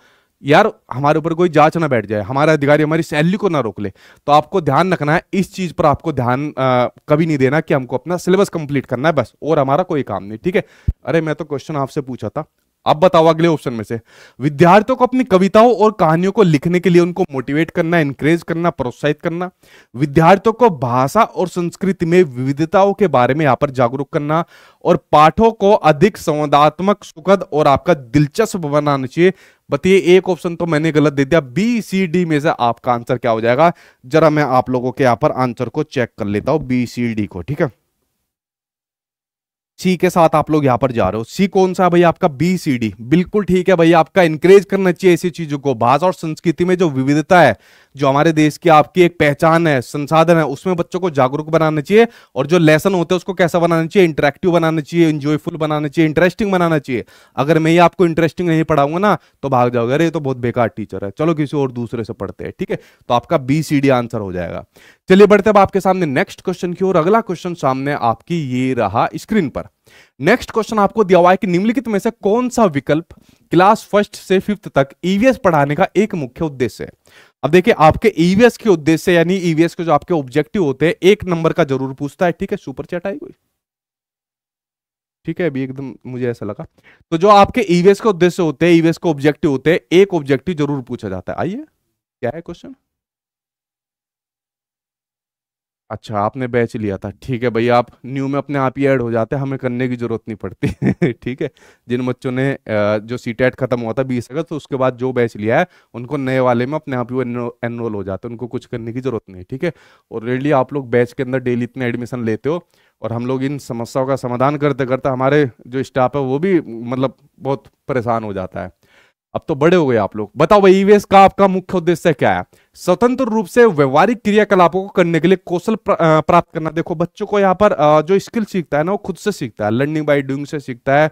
यार हमारे ऊपर कोई जांच ना बैठ जाए हमारा अधिकारी हमारी सैलरी को ना रोक ले तो आपको ध्यान रखना है इस चीज पर आपको ध्यान आ, कभी नहीं देना कि हमको अपना सिलेबस कंप्लीट करना है बस और हमारा कोई काम नहीं ठीक है अरे मैं तो क्वेश्चन आपसे पूछा था अब बताओ अगले ऑप्शन में से विद्यार्थियों को अपनी कविताओं और कहानियों को लिखने के लिए उनको मोटिवेट करना इंकरेज करना प्रोत्साहित करना विद्यार्थियों को भाषा और संस्कृति में विविधताओं के बारे में यहाँ पर जागरूक करना और पाठों को अधिक संवादात्मक सुखद और आपका दिलचस्प बनाना चाहिए बताइए एक ऑप्शन तो मैंने गलत दे दिया बी सी डी में से आपका आंसर क्या हो जाएगा जरा मैं आप लोगों के यहाँ पर आंसर को चेक कर लेता हूँ बी सी डी को ठीक है सी के साथ आप लोग यहाँ पर जा रहे हो सी कौन सा है भाई आपका बी सी डी बिल्कुल ठीक है भाई आपका इंकरेज करना चाहिए ऐसी चीजों को भाषा और संस्कृति में जो विविधता है जो हमारे देश की आपकी एक पहचान है संसाधन है उसमें बच्चों को जागरूक बनाना चाहिए और जो लेसन होते हैं उसको कैसा बनाना चाहिए इंटरेक्टिव बनाना चाहिए इंजॉयफुल बनाना चाहिए इंटरेस्टिंग बनाना चाहिए अगर मैं ये आपको इंटरेस्टिंग नहीं पढ़ाऊंगा ना तो भाग जाओगे अरे तो बहुत बेकार टीचर है चलो किसी और दूसरे से पढ़ते हैं ठीक है तो आपका बी सी डी आंसर हो जाएगा चलिए बढ़ते अब आपके सामने नेक्स्ट क्वेश्चन की ओर अगला क्वेश्चन सामने आपकी ये रहा स्क्रीन पर पर नेक्स्ट क्वेश्चन आपको दिया हुआ है कि निम्नलिखित में से कौन सा विकल्प क्लास फर्स्ट से फिफ्थ तक ईवीएस e पढ़ाने का एक मुख्य उद्देश्य है अब देखिए आपके ईवीएस e के उद्देश्य यानी ईवीएस e के जो आपके ऑब्जेक्टिव होते हैं एक नंबर का जरूर पूछता है ठीक है सुपर चैट आई कोई ठीक है अभी एकदम मुझे ऐसा लगा तो जो आपके ईवीएस के उद्देश्य होते हैं ईवीएस के ऑब्जेक्टिव होते हैं एक ऑब्जेक्टिव जरूर पूछा जाता है आइए क्या है क्वेश्चन अच्छा आपने बैच लिया था ठीक है भैया आप न्यू में अपने आप ही ऐड हो जाते हैं हमें करने की ज़रूरत नहीं पड़ती ठीक है जिन बच्चों ने जो सी टेट खत्म हुआ था बीस अगस्त तो उसके बाद जो बैच लिया है उनको नए वाले में अपने आप ही एनरोल हो जाते हैं उनको कुछ करने की ज़रूरत नहीं ठीक है ऑलरेडी आप लोग बैच के अंदर डेली इतने एडमिशन लेते हो और हम लोग इन समस्याओं का समाधान करते करते हमारे जो स्टाफ है वो भी मतलब बहुत परेशान हो जाता है अब तो बड़े हो गए आप लोग बताओ भाई ईवीएस e का आपका मुख्य उद्देश्य क्या है स्वतंत्र रूप से व्यवहारिक क्रियाकलापों को करने के लिए कौशल प्राप्त करना देखो बच्चों को यहाँ पर जो स्किल सीखता है ना वो खुद से सीखता है लर्निंग बाय डूइंग से सीखता है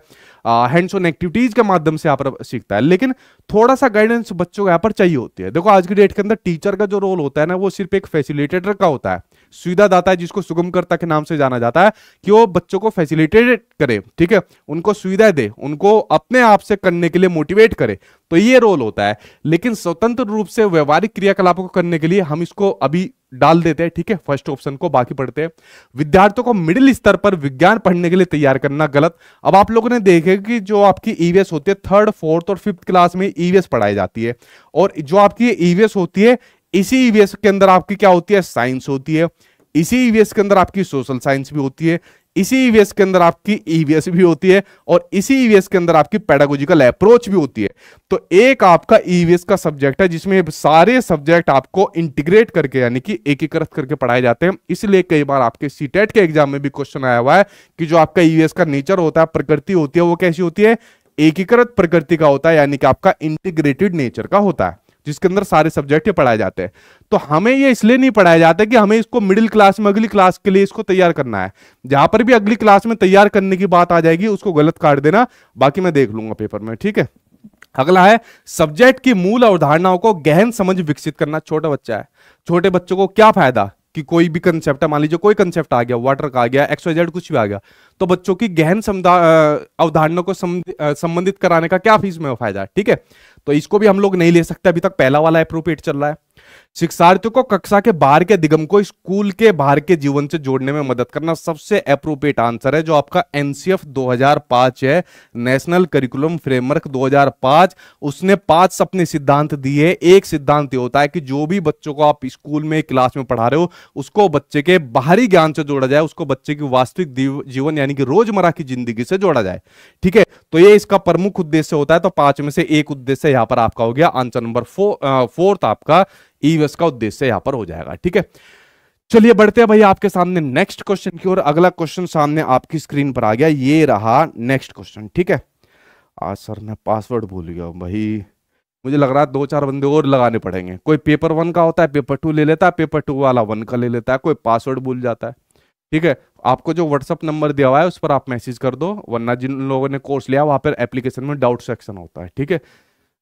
हैंड्स ऑन एक्टिविटीज के माध्यम से यहाँ पर सीखता है लेकिन थोड़ा सा गाइडेंस बच्चों को यहाँ पर चाहिए होती है देखो आज की डेट के अंदर टीचर का जो रोल होता है ना वो सिर्फ एक फैसिलिटेटर का होता है सुविधा दाता है जिसको सुगमकर्ता के नाम से जाना जाता है कि वो बच्चों को फैसिलिटेट करे ठीक है उनको सुविधा दे उनको अपने आप से करने के लिए मोटिवेट करे तो ये रोल होता है लेकिन स्वतंत्र रूप से व्यवहारिक क्रियाकलापों को करने के लिए हम इसको अभी डाल देते हैं ठीक है फर्स्ट ऑप्शन को बाकी पढ़ते हैं विद्यार्थियों को मिडिल स्तर पर विज्ञान पढ़ने के लिए तैयार करना गलत अब आप लोगों ने देखे कि जो आपकी ईवीएस e होती है थर्ड फोर्थ और फिफ्थ क्लास में ईवीएस e पढ़ाई जाती है और जो आपकी ईवीएस e होती है इसी ईवीएस e के अंदर आपकी क्या होती है साइंस होती है इसी ईवीएस e के अंदर आपकी सोशल साइंस भी होती है इसी ईवीएस e के अंदर आपकी ईवीएस भी होती है और इसी ईवीएस के अंदर आपकी पेडागोजिकल अप्रोच भी होती है तो एक आपका ईवीएस का सब्जेक्ट है जिसमें सारे सब्जेक्ट आपको इंटीग्रेट करके यानी कि एकीकृत करके पढ़ाए जाते हैं इसलिए कई बार आपके सीटेट के एग्जाम में भी क्वेश्चन आया हुआ है कि जो आपका ईवीएस का नेचर होता है प्रकृति होती है वो कैसी होती है एकीकृत प्रकृति का होता है यानी कि आपका इंटीग्रेटेड नेचर का होता है जिसके अंदर सारे सब्जेक्ट ही पढ़ाए जाते हैं तो हमें ये इसलिए नहीं पढ़ाया जाता कि हमें इसको मिडिल क्लास में अगली क्लास के लिए इसको तैयार करना है जहां पर भी अगली क्लास में तैयार करने की बात आ जाएगी उसको गलत काट देना बाकी मैं देख लूंगा पेपर में ठीक है अगला है सब्जेक्ट की मूल अवधारणाओं को गहन समझ विकसित करना छोटा बच्चा है छोटे बच्चों को क्या फायदा कि कोई भी कंसेप्ट है मान लीजिए कोई कंसेप्ट आ गया वाटर का आ गया एक्सवाइजेड कुछ भी आ गया तो बच्चों की गहन अवधारणा को संबंधित कराने का क्या फीस में फायदा है ठीक है तो इसको भी हम लोग नहीं ले सकते अभी तक पहला वाला अप्रोप्रिएट चल रहा है शिक्षार्थियों को कक्षा के बाहर के दिगम को स्कूल के बाहर के जीवन से जोड़ने में मदद करना सबसे अप्रोप्रिएट आंसर है जो आपका एनसीएफ 2005 है नेशनल करिकुलम फ्रेमवर्क 2005 उसने पांच सपने सिद्धांत दिए एक सिद्धांत ये होता है कि जो भी बच्चों को आप स्कूल में क्लास में पढ़ा रहे हो उसको बच्चे के बाहरी ज्ञान से जोड़ा जाए उसको बच्चे की वास्तविक जीवन यानी कि रोजमर्रा की जिंदगी से जोड़ा जाए ठीक है तो ये इसका प्रमुख उद्देश्य होता है तो पांच में से एक उद्देश्य यहाँ पर आपका हो गया आंसर नंबर फोर्थ आपका ईवीएस का उद्देश्य यहां पर हो जाएगा ठीक है चलिए बढ़ते हैं भाई आपके सामने नेक्स्ट क्वेश्चन की ओर अगला क्वेश्चन सामने आपकी स्क्रीन पर आ गया ये रहा नेक्स्ट क्वेश्चन ठीक है आज सर मैं पासवर्ड भूल गया भाई मुझे लग रहा है दो चार बंदे और लगाने पड़ेंगे कोई पेपर वन का होता है पेपर टू ले लेता है पेपर टू वाला वन का ले लेता है कोई पासवर्ड भूल जाता है ठीक है आपको जो व्हाट्सअप नंबर दिया हुआ है उस पर आप मैसेज कर दो वरना जिन लोगों ने कोर्स लिया वहाँ पर एप्लीकेशन में डाउट सेक्शन होता है ठीक है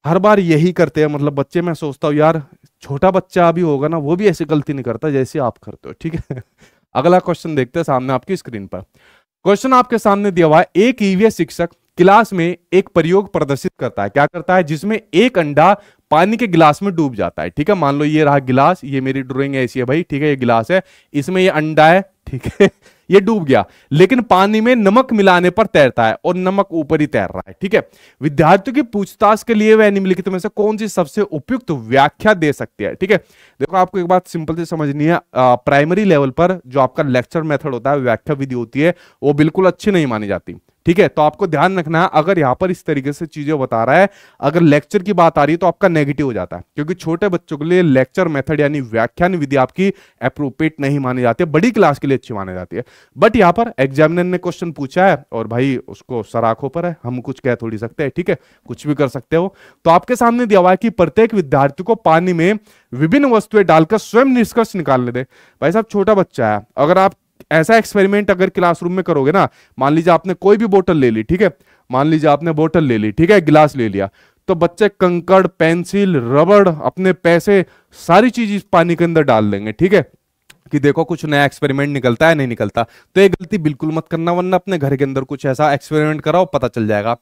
हर बार यही करते हैं मतलब बच्चे मैं सोचता हूँ यार छोटा बच्चा अभी होगा ना वो भी ऐसी गलती नहीं करता जैसे आप करते हो ठीक है अगला क्वेश्चन देखते हैं सामने आपकी स्क्रीन पर क्वेश्चन आपके सामने दिया हुआ है एक ईवीएस e शिक्षक क्लास में एक प्रयोग प्रदर्शित करता है क्या करता है जिसमें एक अंडा पानी के गिलास में डूब जाता है ठीक है मान लो ये रहा गिलास ये मेरी ड्रॉइंग ऐसी है भाई ठीक है ये गिलास है इसमें ये अंडा है ठीक है ये डूब गया लेकिन पानी में नमक मिलाने पर तैरता है और नमक ऊपर ही तैर रहा है ठीक है विद्यार्थियों की पूछताछ के लिए वह निम्नलिखित में से कौन सी सबसे उपयुक्त व्याख्या दे सकती है ठीक है देखो आपको एक बात सिंपल से समझनी है प्राइमरी लेवल पर जो आपका लेक्चर मेथड होता है व्याख्या विधि होती है वो बिल्कुल अच्छी नहीं मानी जाती ठीक है तो आपको ध्यान रखना है अगर यहां पर इस तरीके से चीजें बता रहा है अगर लेक्चर की बात आ रही है तो आपका नेगेटिव हो जाता है क्योंकि छोटे बच्चों के लिए लेक्चर मेथड यानी व्याख्यान विधि आपकी अप्रोप्रिएट नहीं मानी जाती है बड़ी क्लास के लिए अच्छी मानी जाती है बट यहाँ पर एग्जामिनर ने क्वेश्चन पूछा है और भाई उसको सराखों पर है हम कुछ कह थोड़ी सकते हैं ठीक है कुछ भी कर सकते हो तो आपके सामने दिया हुआ है कि प्रत्येक विद्यार्थी को पानी में विभिन्न वस्तुएं डालकर स्वयं निष्कर्ष निकालने दे भाई साहब छोटा बच्चा है अगर आप ऐसा एक्सपेरिमेंट अगर क्लासरूम में करोगे ना मान लीजिए आपने कोई भी बोतल ले ली ठीक है मान लीजिए आपने बोतल ले ली ठीक है गिलास ले लिया तो बच्चे कंकड़ पेंसिल रबड़ अपने पैसे सारी चीज इस पानी के अंदर डाल देंगे ठीक है कि देखो कुछ नया एक्सपेरिमेंट निकलता है नहीं निकलता तो ये गलती बिल्कुल मत करना वरना अपने घर के अंदर कुछ ऐसा एक्सपेरिमेंट कराओ पता चल जाएगा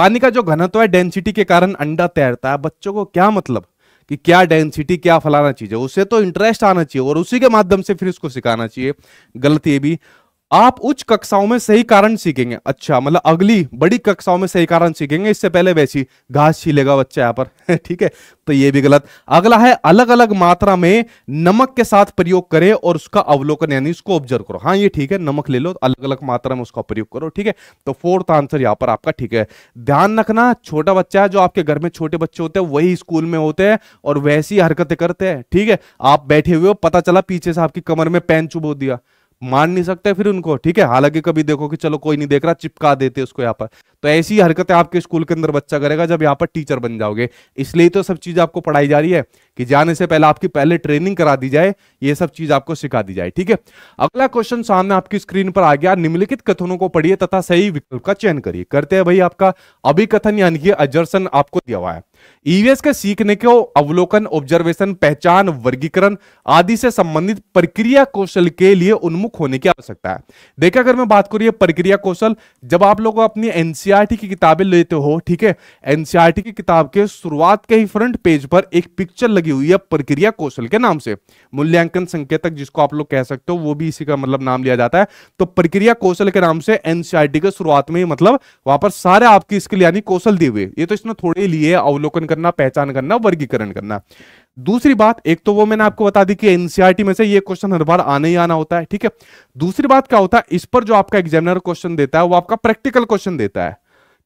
पानी का जो घनत्व है डेंसिटी के कारण अंडा तैरता है बच्चों को क्या मतलब कि क्या डेंसिटी क्या फलाना चीज़ है उससे तो इंटरेस्ट आना चाहिए और उसी के माध्यम से फिर इसको सिखाना चाहिए गलत ये भी आप उच्च कक्षाओं में सही कारण सीखेंगे अच्छा मतलब अगली बड़ी कक्षाओं में सही कारण सीखेंगे इससे पहले वैसी घास छीलेगा बच्चा यहाँ पर ठीक है तो ये भी गलत अगला है अलग अलग मात्रा में नमक के साथ प्रयोग करें और उसका अवलोकन यानी उसको ऑब्जर्व करो हाँ ये ठीक है नमक ले लो अलग अलग मात्रा में उसका प्रयोग करो ठीक है तो फोर्थ आंसर यहाँ पर आपका ठीक है ध्यान रखना छोटा बच्चा है जो आपके घर में छोटे बच्चे होते हैं वही स्कूल में होते हैं और वैसी हरकतें करते हैं ठीक है आप बैठे हुए हो पता चला पीछे से आपकी कमर में पैन चुबो दिया मान नहीं सकते फिर उनको ठीक है हालांकि कभी देखो कि चलो कोई नहीं देख रहा चिपका देते उसको यहाँ पर तो ऐसी हरकतें आपके स्कूल के अंदर बच्चा करेगा जब यहाँ पर टीचर बन जाओगे इसलिए तो सब चीज आपको पढ़ाई जा रही है कि जाने से पहले आपकी पहले ट्रेनिंग करा दी जाए ये सब चीज आपको सिखा दी जाए ठीक है अगला क्वेश्चन सामने आपकी स्क्रीन पर आ गया निम्नलिखित कथनों को पढ़िए तथा सही विकल्प का चयन करिए करते हैं भाई आपका अभिकथन यानी कि अजर्सन आपको दिया हुआ है ईवीएस e के सीखने को अवलोकन ऑब्जर्वेशन पहचान वर्गीकरण आदि से संबंधित प्रक्रिया कौशल के लिए उन्मुख होने की आवश्यकता है देखिए अगर मैं बात करूं प्रक्रिया कौशल जब आप लोग अपनी एनसीआरटी e की किताबें लेते हो ठीक है एनसीआरटी e की किताब के शुरुआत के ही फ्रंट पेज पर एक पिक्चर लगी हुई है प्रक्रिया कौशल के नाम से मूल्यांकन संकेतक जिसको आप लोग कह सकते हो वो भी इसी का मतलब नाम लिया जाता है तो प्रक्रिया कौशल के नाम से एनसीआरटी के शुरुआत में मतलब वहां पर सारे आपकी इसके लिए यानी कौशल दिए हुए ये तो इसने थोड़े लिए अवलोक अवलोकन करना पहचान करना वर्गीकरण करना दूसरी बात एक तो वो मैंने आपको बता दी कि एनसीआरटी में से ये क्वेश्चन हर बार आने ही आना होता है ठीक है दूसरी बात क्या होता है इस पर जो आपका एग्जामिनर क्वेश्चन देता है वो आपका प्रैक्टिकल क्वेश्चन देता है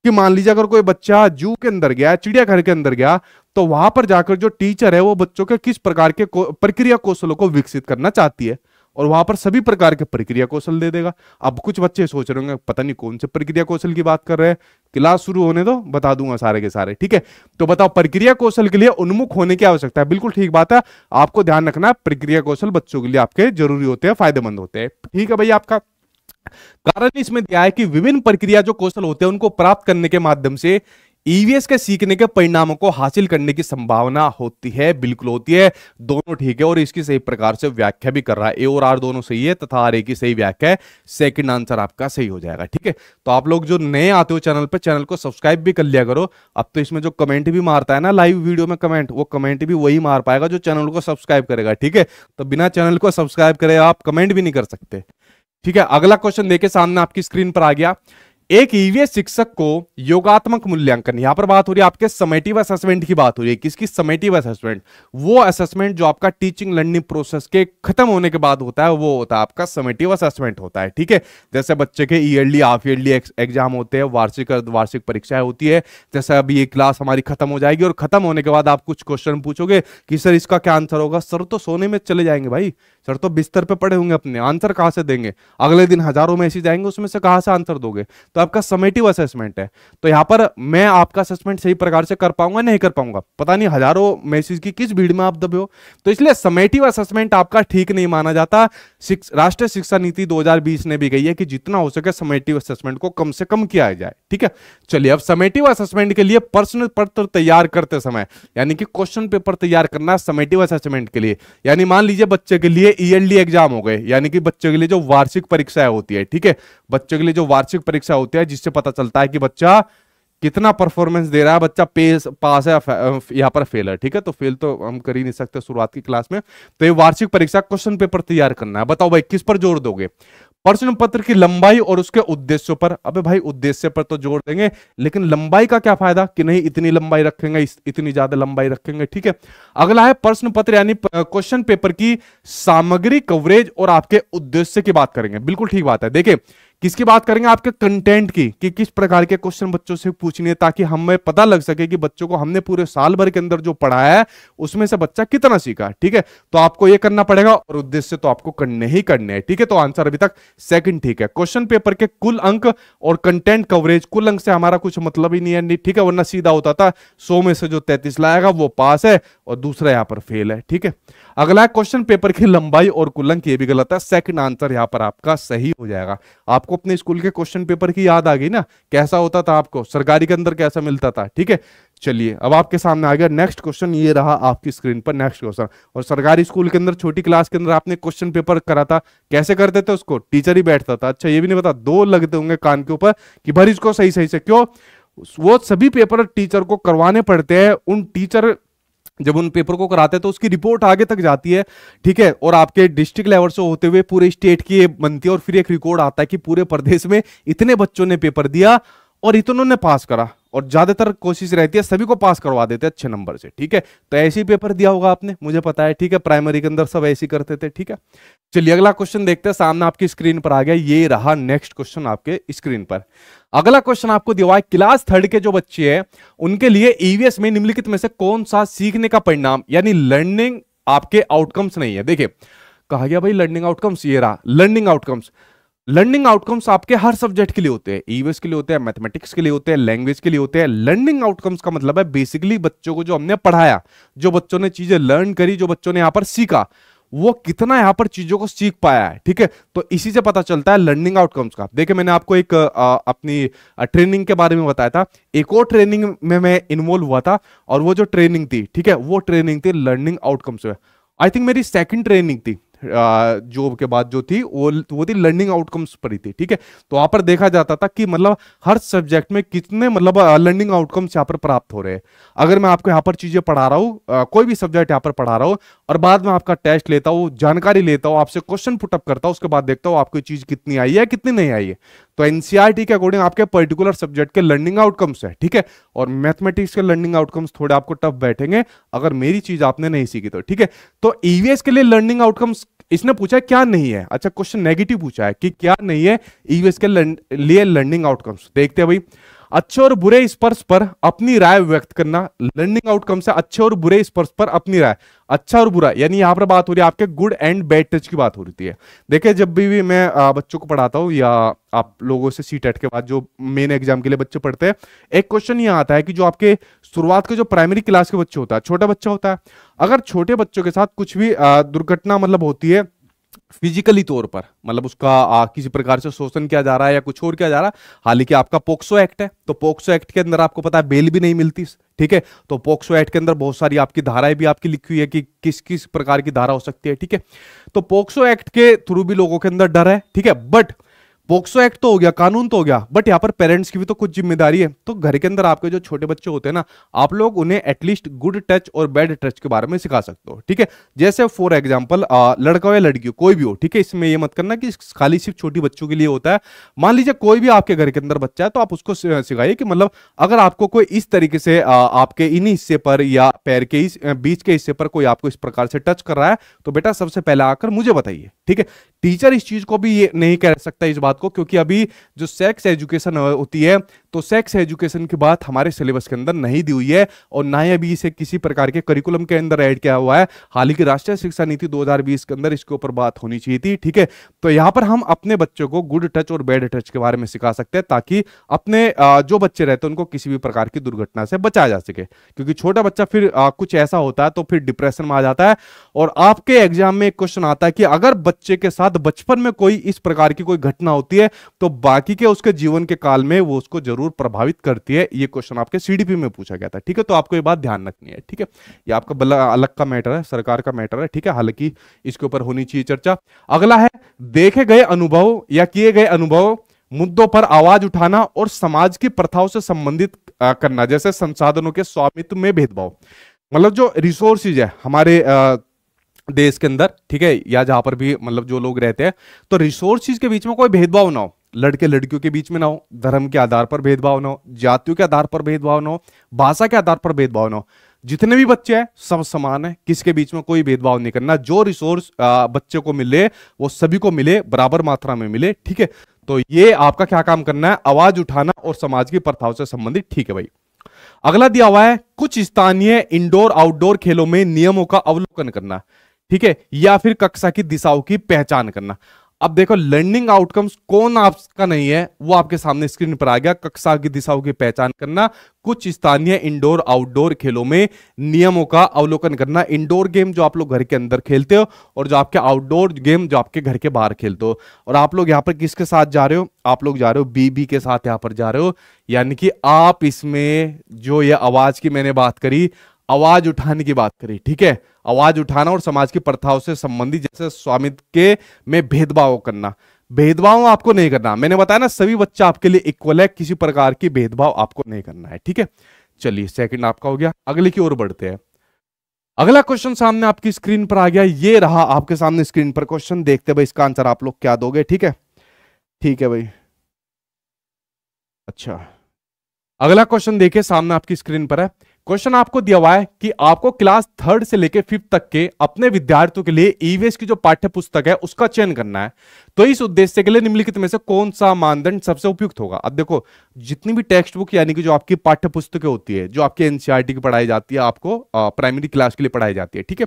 कि मान लीजिए अगर कोई बच्चा जू के अंदर गया चिड़ियाघर के अंदर गया तो वहां पर जाकर जो टीचर है वो बच्चों के किस प्रकार के प्रक्रिया कौशलों को विकसित करना चाहती है और वहां पर सभी प्रकार के प्रक्रिया कौशल दे देगा अब कुछ बच्चे सोच रहे होंगे पता नहीं कौन से प्रक्रिया कौशल की बात कर रहे हैं क्लास शुरू होने दो बता दूंगा सारे के सारे ठीक है तो बताओ प्रक्रिया कौशल के लिए उन्मुख होने की आवश्यकता है बिल्कुल ठीक बात है आपको ध्यान रखना प्रक्रिया कौशल बच्चों के लिए आपके जरूरी होते हैं फायदेमंद होते हैं ठीक है भैया आपका कारण इसमें दिया है कि विभिन्न प्रक्रिया जो कौशल होते हैं उनको प्राप्त करने के माध्यम से ईवीएस e के सीखने के परिणामों को हासिल करने की संभावना होती है बिल्कुल होती है दोनों ठीक है और इसकी सही प्रकार से व्याख्या भी कर रहा है ए और आर दोनों सही है तथा आर ए की सही व्याख्या सेकंड आंसर आपका सही हो जाएगा ठीक है तो आप लोग जो नए आते हो चैनल पर चैनल को सब्सक्राइब भी कर लिया करो अब तो इसमें जो कमेंट भी मारता है ना लाइव वीडियो में कमेंट वो कमेंट भी वही मार पाएगा जो चैनल को सब्सक्राइब करेगा ठीक है तो बिना चैनल को सब्सक्राइब करे आप कमेंट भी नहीं कर सकते ठीक है अगला क्वेश्चन देखे सामने आपकी स्क्रीन पर आ गया एक ईवीएस e शिक्षक को योगात्मक मूल्यांकन यहां पर बात हो रही है आपके समेटिव असेसमेंट की बात हो रही है किसकी समेटिव असेसमेंट वो असेसमेंट जो आपका टीचिंग लर्निंग प्रोसेस के खत्म होने के बाद होता है वो होता है आपका समेटिव असेसमेंट होता है ठीक है जैसे बच्चे के ईयरली हाफ ईयरली एग्जाम होते हैं वार्षिक वार्षिक परीक्षाएं होती है जैसे अभी ये क्लास हमारी खत्म हो जाएगी और खत्म होने के बाद आप कुछ क्वेश्चन पूछोगे कि सर इसका क्या आंसर होगा सर तो सोने में चले जाएंगे भाई सर तो बिस्तर पे पड़े होंगे अपने आंसर कहाँ से देंगे अगले दिन हजारों में ऐसी जाएंगे उसमें से कहाँ से आंसर दोगे तो आपका समेटिव असेसमेंट है तो यहाँ पर मैं आपका असेसमेंट सही प्रकार से कर पाऊंगा नहीं कर पाऊंगा पता नहीं हजारों मैसेज की किस भीड़ में आप दबे हो तो इसलिए समेटिव असेसमेंट आपका ठीक नहीं माना जाता राष्ट्रीय शिक्षा नीति 2020 ने भी कही है कि जितना हो सके समेटिव असेसमेंट को कम से कम किया जाए ठीक है चलिए अब समेटिव असेसमेंट के लिए प्रश्न पत्र तैयार करते समय यानी कि क्वेश्चन पेपर तैयार करना समेटिव असेसमेंट के लिए यानी मान लीजिए बच्चे के लिए ईएलडी e एग्जाम हो गए यानी कि बच्चे के लिए जो वार्षिक परीक्षाएं होती है ठीक है बच्चे के लिए जो वार्षिक परीक्षा होती है जिससे पता चलता है कि बच्चा कितना परफॉर्मेंस दे रहा है बच्चा पेस पास है यहाँ पर फेल है ठीक है तो फेल तो हम कर ही नहीं सकते शुरुआत की क्लास में तो ये वार्षिक परीक्षा क्वेश्चन पेपर तैयार करना है बताओ भाई किस पर जोर दोगे प्रश्न पत्र की लंबाई और उसके उद्देश्यों पर अबे भाई उद्देश्य पर तो जोर देंगे लेकिन लंबाई का क्या फायदा कि नहीं इतनी लंबाई रखेंगे इतनी ज्यादा लंबाई रखेंगे ठीक है अगला है प्रश्न पत्र यानी क्वेश्चन पेपर की सामग्री कवरेज और आपके उद्देश्य की बात करेंगे बिल्कुल ठीक बात है देखिए किसकी बात करेंगे आपके कंटेंट की कि किस प्रकार के क्वेश्चन बच्चों से पूछने ताकि हमें पता लग सके कि बच्चों को हमने पूरे साल भर के अंदर जो पढ़ाया है उसमें से बच्चा कितना सीखा ठीक है तो आपको ये करना पड़ेगा और उद्देश्य तो आपको करने ही करने हैं ठीक है तो आंसर अभी तक सेकंड ठीक है क्वेश्चन पेपर के कुल अंक और कंटेंट कवरेज कुल अंक से हमारा कुछ मतलब ही नहीं है ठीक है वरना सीधा होता था सौ में से जो तैतीस लाएगा वो पास है और दूसरा यहां पर फेल है ठीक है अगला क्वेश्चन पेपर की लंबाई और कुलंक ये भी गलत है सेकंड आंसर यहाँ पर आपका सही हो जाएगा आपको अपने स्कूल के क्वेश्चन पेपर की याद आ गई ना कैसा होता था आपको सरकारी के अंदर कैसा मिलता था ठीक है चलिए अब आपके सामने आ गया नेक्स्ट क्वेश्चन ये रहा आपकी स्क्रीन पर नेक्स्ट क्वेश्चन और सरकारी स्कूल के अंदर छोटी क्लास के अंदर आपने क्वेश्चन पेपर करा था कैसे करते थे उसको टीचर ही बैठता था अच्छा ये भी नहीं पता दो लगते होंगे कान के ऊपर कि भर इसको सही सही से क्यों वो सभी पेपर टीचर को करवाने पड़ते हैं उन टीचर जब उन पेपर को कराते हैं तो उसकी रिपोर्ट आगे तक जाती है ठीक है और आपके डिस्ट्रिक्ट लेवल से होते हुए पूरे स्टेट की बनती है और फिर एक रिकॉर्ड आता है कि पूरे प्रदेश में इतने बच्चों ने पेपर दिया और इतनों ने पास करा और ज्यादातर कोशिश रहती है सभी को पास करवा देते अच्छे नंबर से ठीक है तो ऐसे ही पेपर दिया होगा आपने मुझे पता है ठीक है प्राइमरी के अंदर सब ऐसे करते थे ठीक है चलिए अगला क्वेश्चन देखते हैं सामने आपकी स्क्रीन पर आ गया ये रहा नेक्स्ट क्वेश्चन आपके स्क्रीन पर अगला क्वेश्चन आपको दिया हुआ है क्लास थर्ड के जो बच्चे हैं उनके लिए ईवीएस e में निम्नलिखित में से कौन सा सीखने का परिणाम यानी लर्निंग आपके आउटकम्स नहीं है देखिए कहा गया भाई लर्निंग आउटकम्स ये रहा लर्निंग आउटकम्स लर्निंग आउटकम्स आपके हर सब्जेक्ट के लिए होते हैं ईवीएस e के लिए होते हैं मैथमेटिक्स के लिए होते हैं लैंग्वेज के लिए होते हैं लर्निंग आउटकम्स का मतलब है बेसिकली बच्चों को जो हमने पढ़ाया जो बच्चों ने चीजें लर्न करी जो बच्चों ने यहां पर सीखा वो कितना यहाँ पर चीजों को सीख पाया है ठीक है तो इसी से पता चलता है लर्निंग आउटकम्स का देखिए मैंने आपको एक आ, अपनी ट्रेनिंग के बारे में बताया था एक और ट्रेनिंग में मैं इन्वॉल्व हुआ था और वो जो ट्रेनिंग थी ठीक है वो ट्रेनिंग थी लर्निंग आउटकम्स में आई थिंक मेरी सेकंड ट्रेनिंग थी जॉब के बाद जो थी वो वो थी लर्निंग आउटकम्स पर ही थी ठीक है तो वहाँ पर देखा जाता था कि मतलब हर सब्जेक्ट में कितने मतलब लर्निंग आउटकम्स यहाँ पर प्राप्त हो रहे हैं अगर मैं आपको यहाँ पर चीज़ें पढ़ा रहा हूँ कोई भी सब्जेक्ट यहाँ पर पढ़ा रहा हूँ और बाद में आपका टेस्ट लेता हूँ जानकारी लेता हूँ आपसे क्वेश्चन पुटअप करता हूँ उसके बाद देखता हूँ आपकी चीज़ कितनी आई है कितनी नहीं आई है तो एनसीईआरटी e के अकॉर्डिंग आपके पर्टिकुलर सब्जेक्ट के लर्निंग आउटकम्स है ठीक है और मैथमेटिक्स के लर्निंग आउटकम्स थोड़े आपको टफ बैठेंगे अगर मेरी चीज आपने नहीं सीखी तो ठीक है तो ईवीएस e के लिए लर्निंग आउटकम्स इसने पूछा क्या नहीं है अच्छा क्वेश्चन नेगेटिव पूछा है कि क्या नहीं है यूएस e के लिए लर्निंग आउटकम्स देखते हैं भाई अच्छे और बुरे स्पर्श पर अपनी राय व्यक्त करना लर्निंग आउटकम से अच्छे और बुरे स्पर्श पर अपनी राय अच्छा और बुरा यानी यहाँ पर बात हो रही है आपके गुड एंड बैड टच की बात हो रही है देखिए जब भी, भी मैं बच्चों को पढ़ाता हूँ या आप लोगों से सी टेट e के बाद जो मेन एग्जाम के लिए बच्चे पढ़ते हैं एक क्वेश्चन ये आता है कि जो आपके शुरुआत के जो प्राइमरी क्लास के बच्चे होता है छोटा बच्चा होता है अगर छोटे बच्चों के साथ कुछ भी दुर्घटना मतलब होती है फिजिकली तौर पर मतलब उसका आ, किसी प्रकार से शोषण किया जा रहा है या कुछ और किया जा रहा है हालांकि आपका पोक्सो एक्ट है तो पोक्सो एक्ट के अंदर आपको पता है बेल भी नहीं मिलती ठीक है तो पोक्सो एक्ट के अंदर बहुत सारी आपकी धाराएं भी आपकी लिखी हुई है कि किस किस प्रकार की धारा हो सकती है ठीक है तो पोक्सो एक्ट के थ्रू भी लोगों के अंदर डर है ठीक है बट पोक्सो एक्ट तो हो गया कानून तो हो गया बट यहाँ पर पेरेंट्स की भी तो कुछ जिम्मेदारी है तो घर के अंदर आपके जो छोटे बच्चे होते हैं ना आप लोग उन्हें एटलीस्ट गुड टच और बैड टच के बारे में सिखा सकते हो ठीक है जैसे फॉर एग्जाम्पल लड़का हो या लड़की हो कोई भी हो ठीक है इसमें यह मत करना कि खाली सिर्फ छोटी बच्चों के लिए होता है मान लीजिए कोई भी आपके घर के अंदर बच्चा है तो आप उसको सिखाइए कि मतलब अगर आपको कोई इस तरीके से आपके इन हिस्से पर या पैर के इस बीच के हिस्से पर कोई आपको इस प्रकार से टच कर रहा है तो बेटा सबसे पहले आकर मुझे बताइए ठीक है टीचर इस चीज को भी ये नहीं कह सकता इस बात बात को क्योंकि अभी जो सेक्स एजुकेशन होती है तो सेक्स एजुकेशन की बात हमारे सिलेबस के अंदर नहीं दी हुई है और ना ही अभी इसे किसी प्रकार के करिकुलम के अंदर ऐड किया हुआ है हालांकि राष्ट्रीय शिक्षा नीति 2020 के अंदर इसके ऊपर बात होनी चाहिए थी ठीक है तो यहाँ पर हम अपने बच्चों को गुड टच और बैड टच के बारे में सिखा सकते हैं ताकि अपने जो बच्चे रहते हैं उनको किसी भी प्रकार की दुर्घटना से बचाया जा सके क्योंकि छोटा बच्चा फिर कुछ ऐसा होता है तो फिर डिप्रेशन में आ जाता है और आपके एग्जाम में एक क्वेश्चन आता है कि अगर बच्चे के साथ बचपन में कोई इस प्रकार की कोई घटना होती है तो बाकी के उसके जीवन के काल में वो उसको जरूर प्रभावित करती है ये क्वेश्चन आपके सीडीपी में पूछा गया था ठीक है तो आपको ये बात ध्यान रखनी है ठीक है ये आपका अलग का मैटर है सरकार का मैटर है ठीक है हालांकि इसके ऊपर होनी चाहिए चर्चा अगला है देखे गए अनुभव या किए गए अनुभव मुद्दों पर आवाज उठाना और समाज की प्रथाओं से संबंधित करना जैसे संसाधनों के स्वामित्व में भेदभाव मतलब जो रिसोर्सिज है हमारे देश के अंदर ठीक है या जहां पर भी मतलब जो लोग रहते हैं तो रिसोर्सिस के बीच में कोई भेदभाव ना हो लड़के लड़कियों के बीच में ना हो धर्म के आधार पर भेदभाव ना हो जातियों के आधार पर भेदभाव ना हो भाषा के आधार पर भेदभाव ना हो जितने भी बच्चे हैं सब समान है किसके बीच में कोई भेदभाव नहीं करना जो रिसोर्स बच्चे को मिले वो सभी को मिले बराबर मात्रा में मिले ठीक है तो ये आपका क्या काम करना है आवाज उठाना और समाज की प्रथाओं से संबंधित ठीक है भाई अगला दिया हुआ है कुछ स्थानीय इंडोर आउटडोर खेलों में नियमों का अवलोकन करना ठीक है या फिर कक्षा की दिशाओं की पहचान करना अब देखो लर्निंग आउटकम्स कौन आपका नहीं है वो आपके सामने स्क्रीन पर आ गया कक्षा की दिशाओं की पहचान करना कुछ स्थानीय इंडोर आउटडोर खेलों में नियमों का अवलोकन करना इंडोर गेम जो आप लोग घर के अंदर खेलते हो और जो आपके आउटडोर गेम जो आपके घर के बाहर खेलते हो और आप लोग यहाँ पर किसके साथ जा रहे हो आप लोग जा रहे हो बीबी के साथ यहाँ पर जा रहे हो यानी कि आप इसमें जो ये आवाज की मैंने बात करी आवाज उठाने की बात करी ठीक है आवाज उठाना और समाज की प्रथाओं से संबंधित जैसे स्वामित्व के में भेदभाव करना भेदभाव आपको नहीं करना मैंने बताया ना सभी बच्चा आपके लिए इक्वल है किसी प्रकार की भेदभाव आपको नहीं करना है ठीक है चलिए सेकंड आपका हो गया अगले की ओर बढ़ते हैं अगला क्वेश्चन सामने आपकी स्क्रीन पर आ गया ये रहा आपके सामने स्क्रीन पर क्वेश्चन देखते भाई इसका आंसर आप लोग क्या दोगे ठीक है ठीक है भाई अच्छा अगला क्वेश्चन देखिए सामने आपकी स्क्रीन पर है क्वेश्चन आपको दिया हुआ है कि आपको क्लास थर्ड से लेकर फिफ्थ तक के अपने विद्यार्थियों के लिए ईवीएस की जो पाठ्य पुस्तक है उसका चयन करना है तो इस उद्देश्य के लिए निम्नलिखित में से कौन सा मानदंड सबसे उपयुक्त होगा अब देखो जितनी भी टेक्स्ट बुक यानी कि जो आपकी पाठ्य पुस्तकें होती है जो आपकी एनसीआरटी e की पढ़ाई जाती है आपको प्राइमरी क्लास के लिए पढ़ाई जाती है ठीक है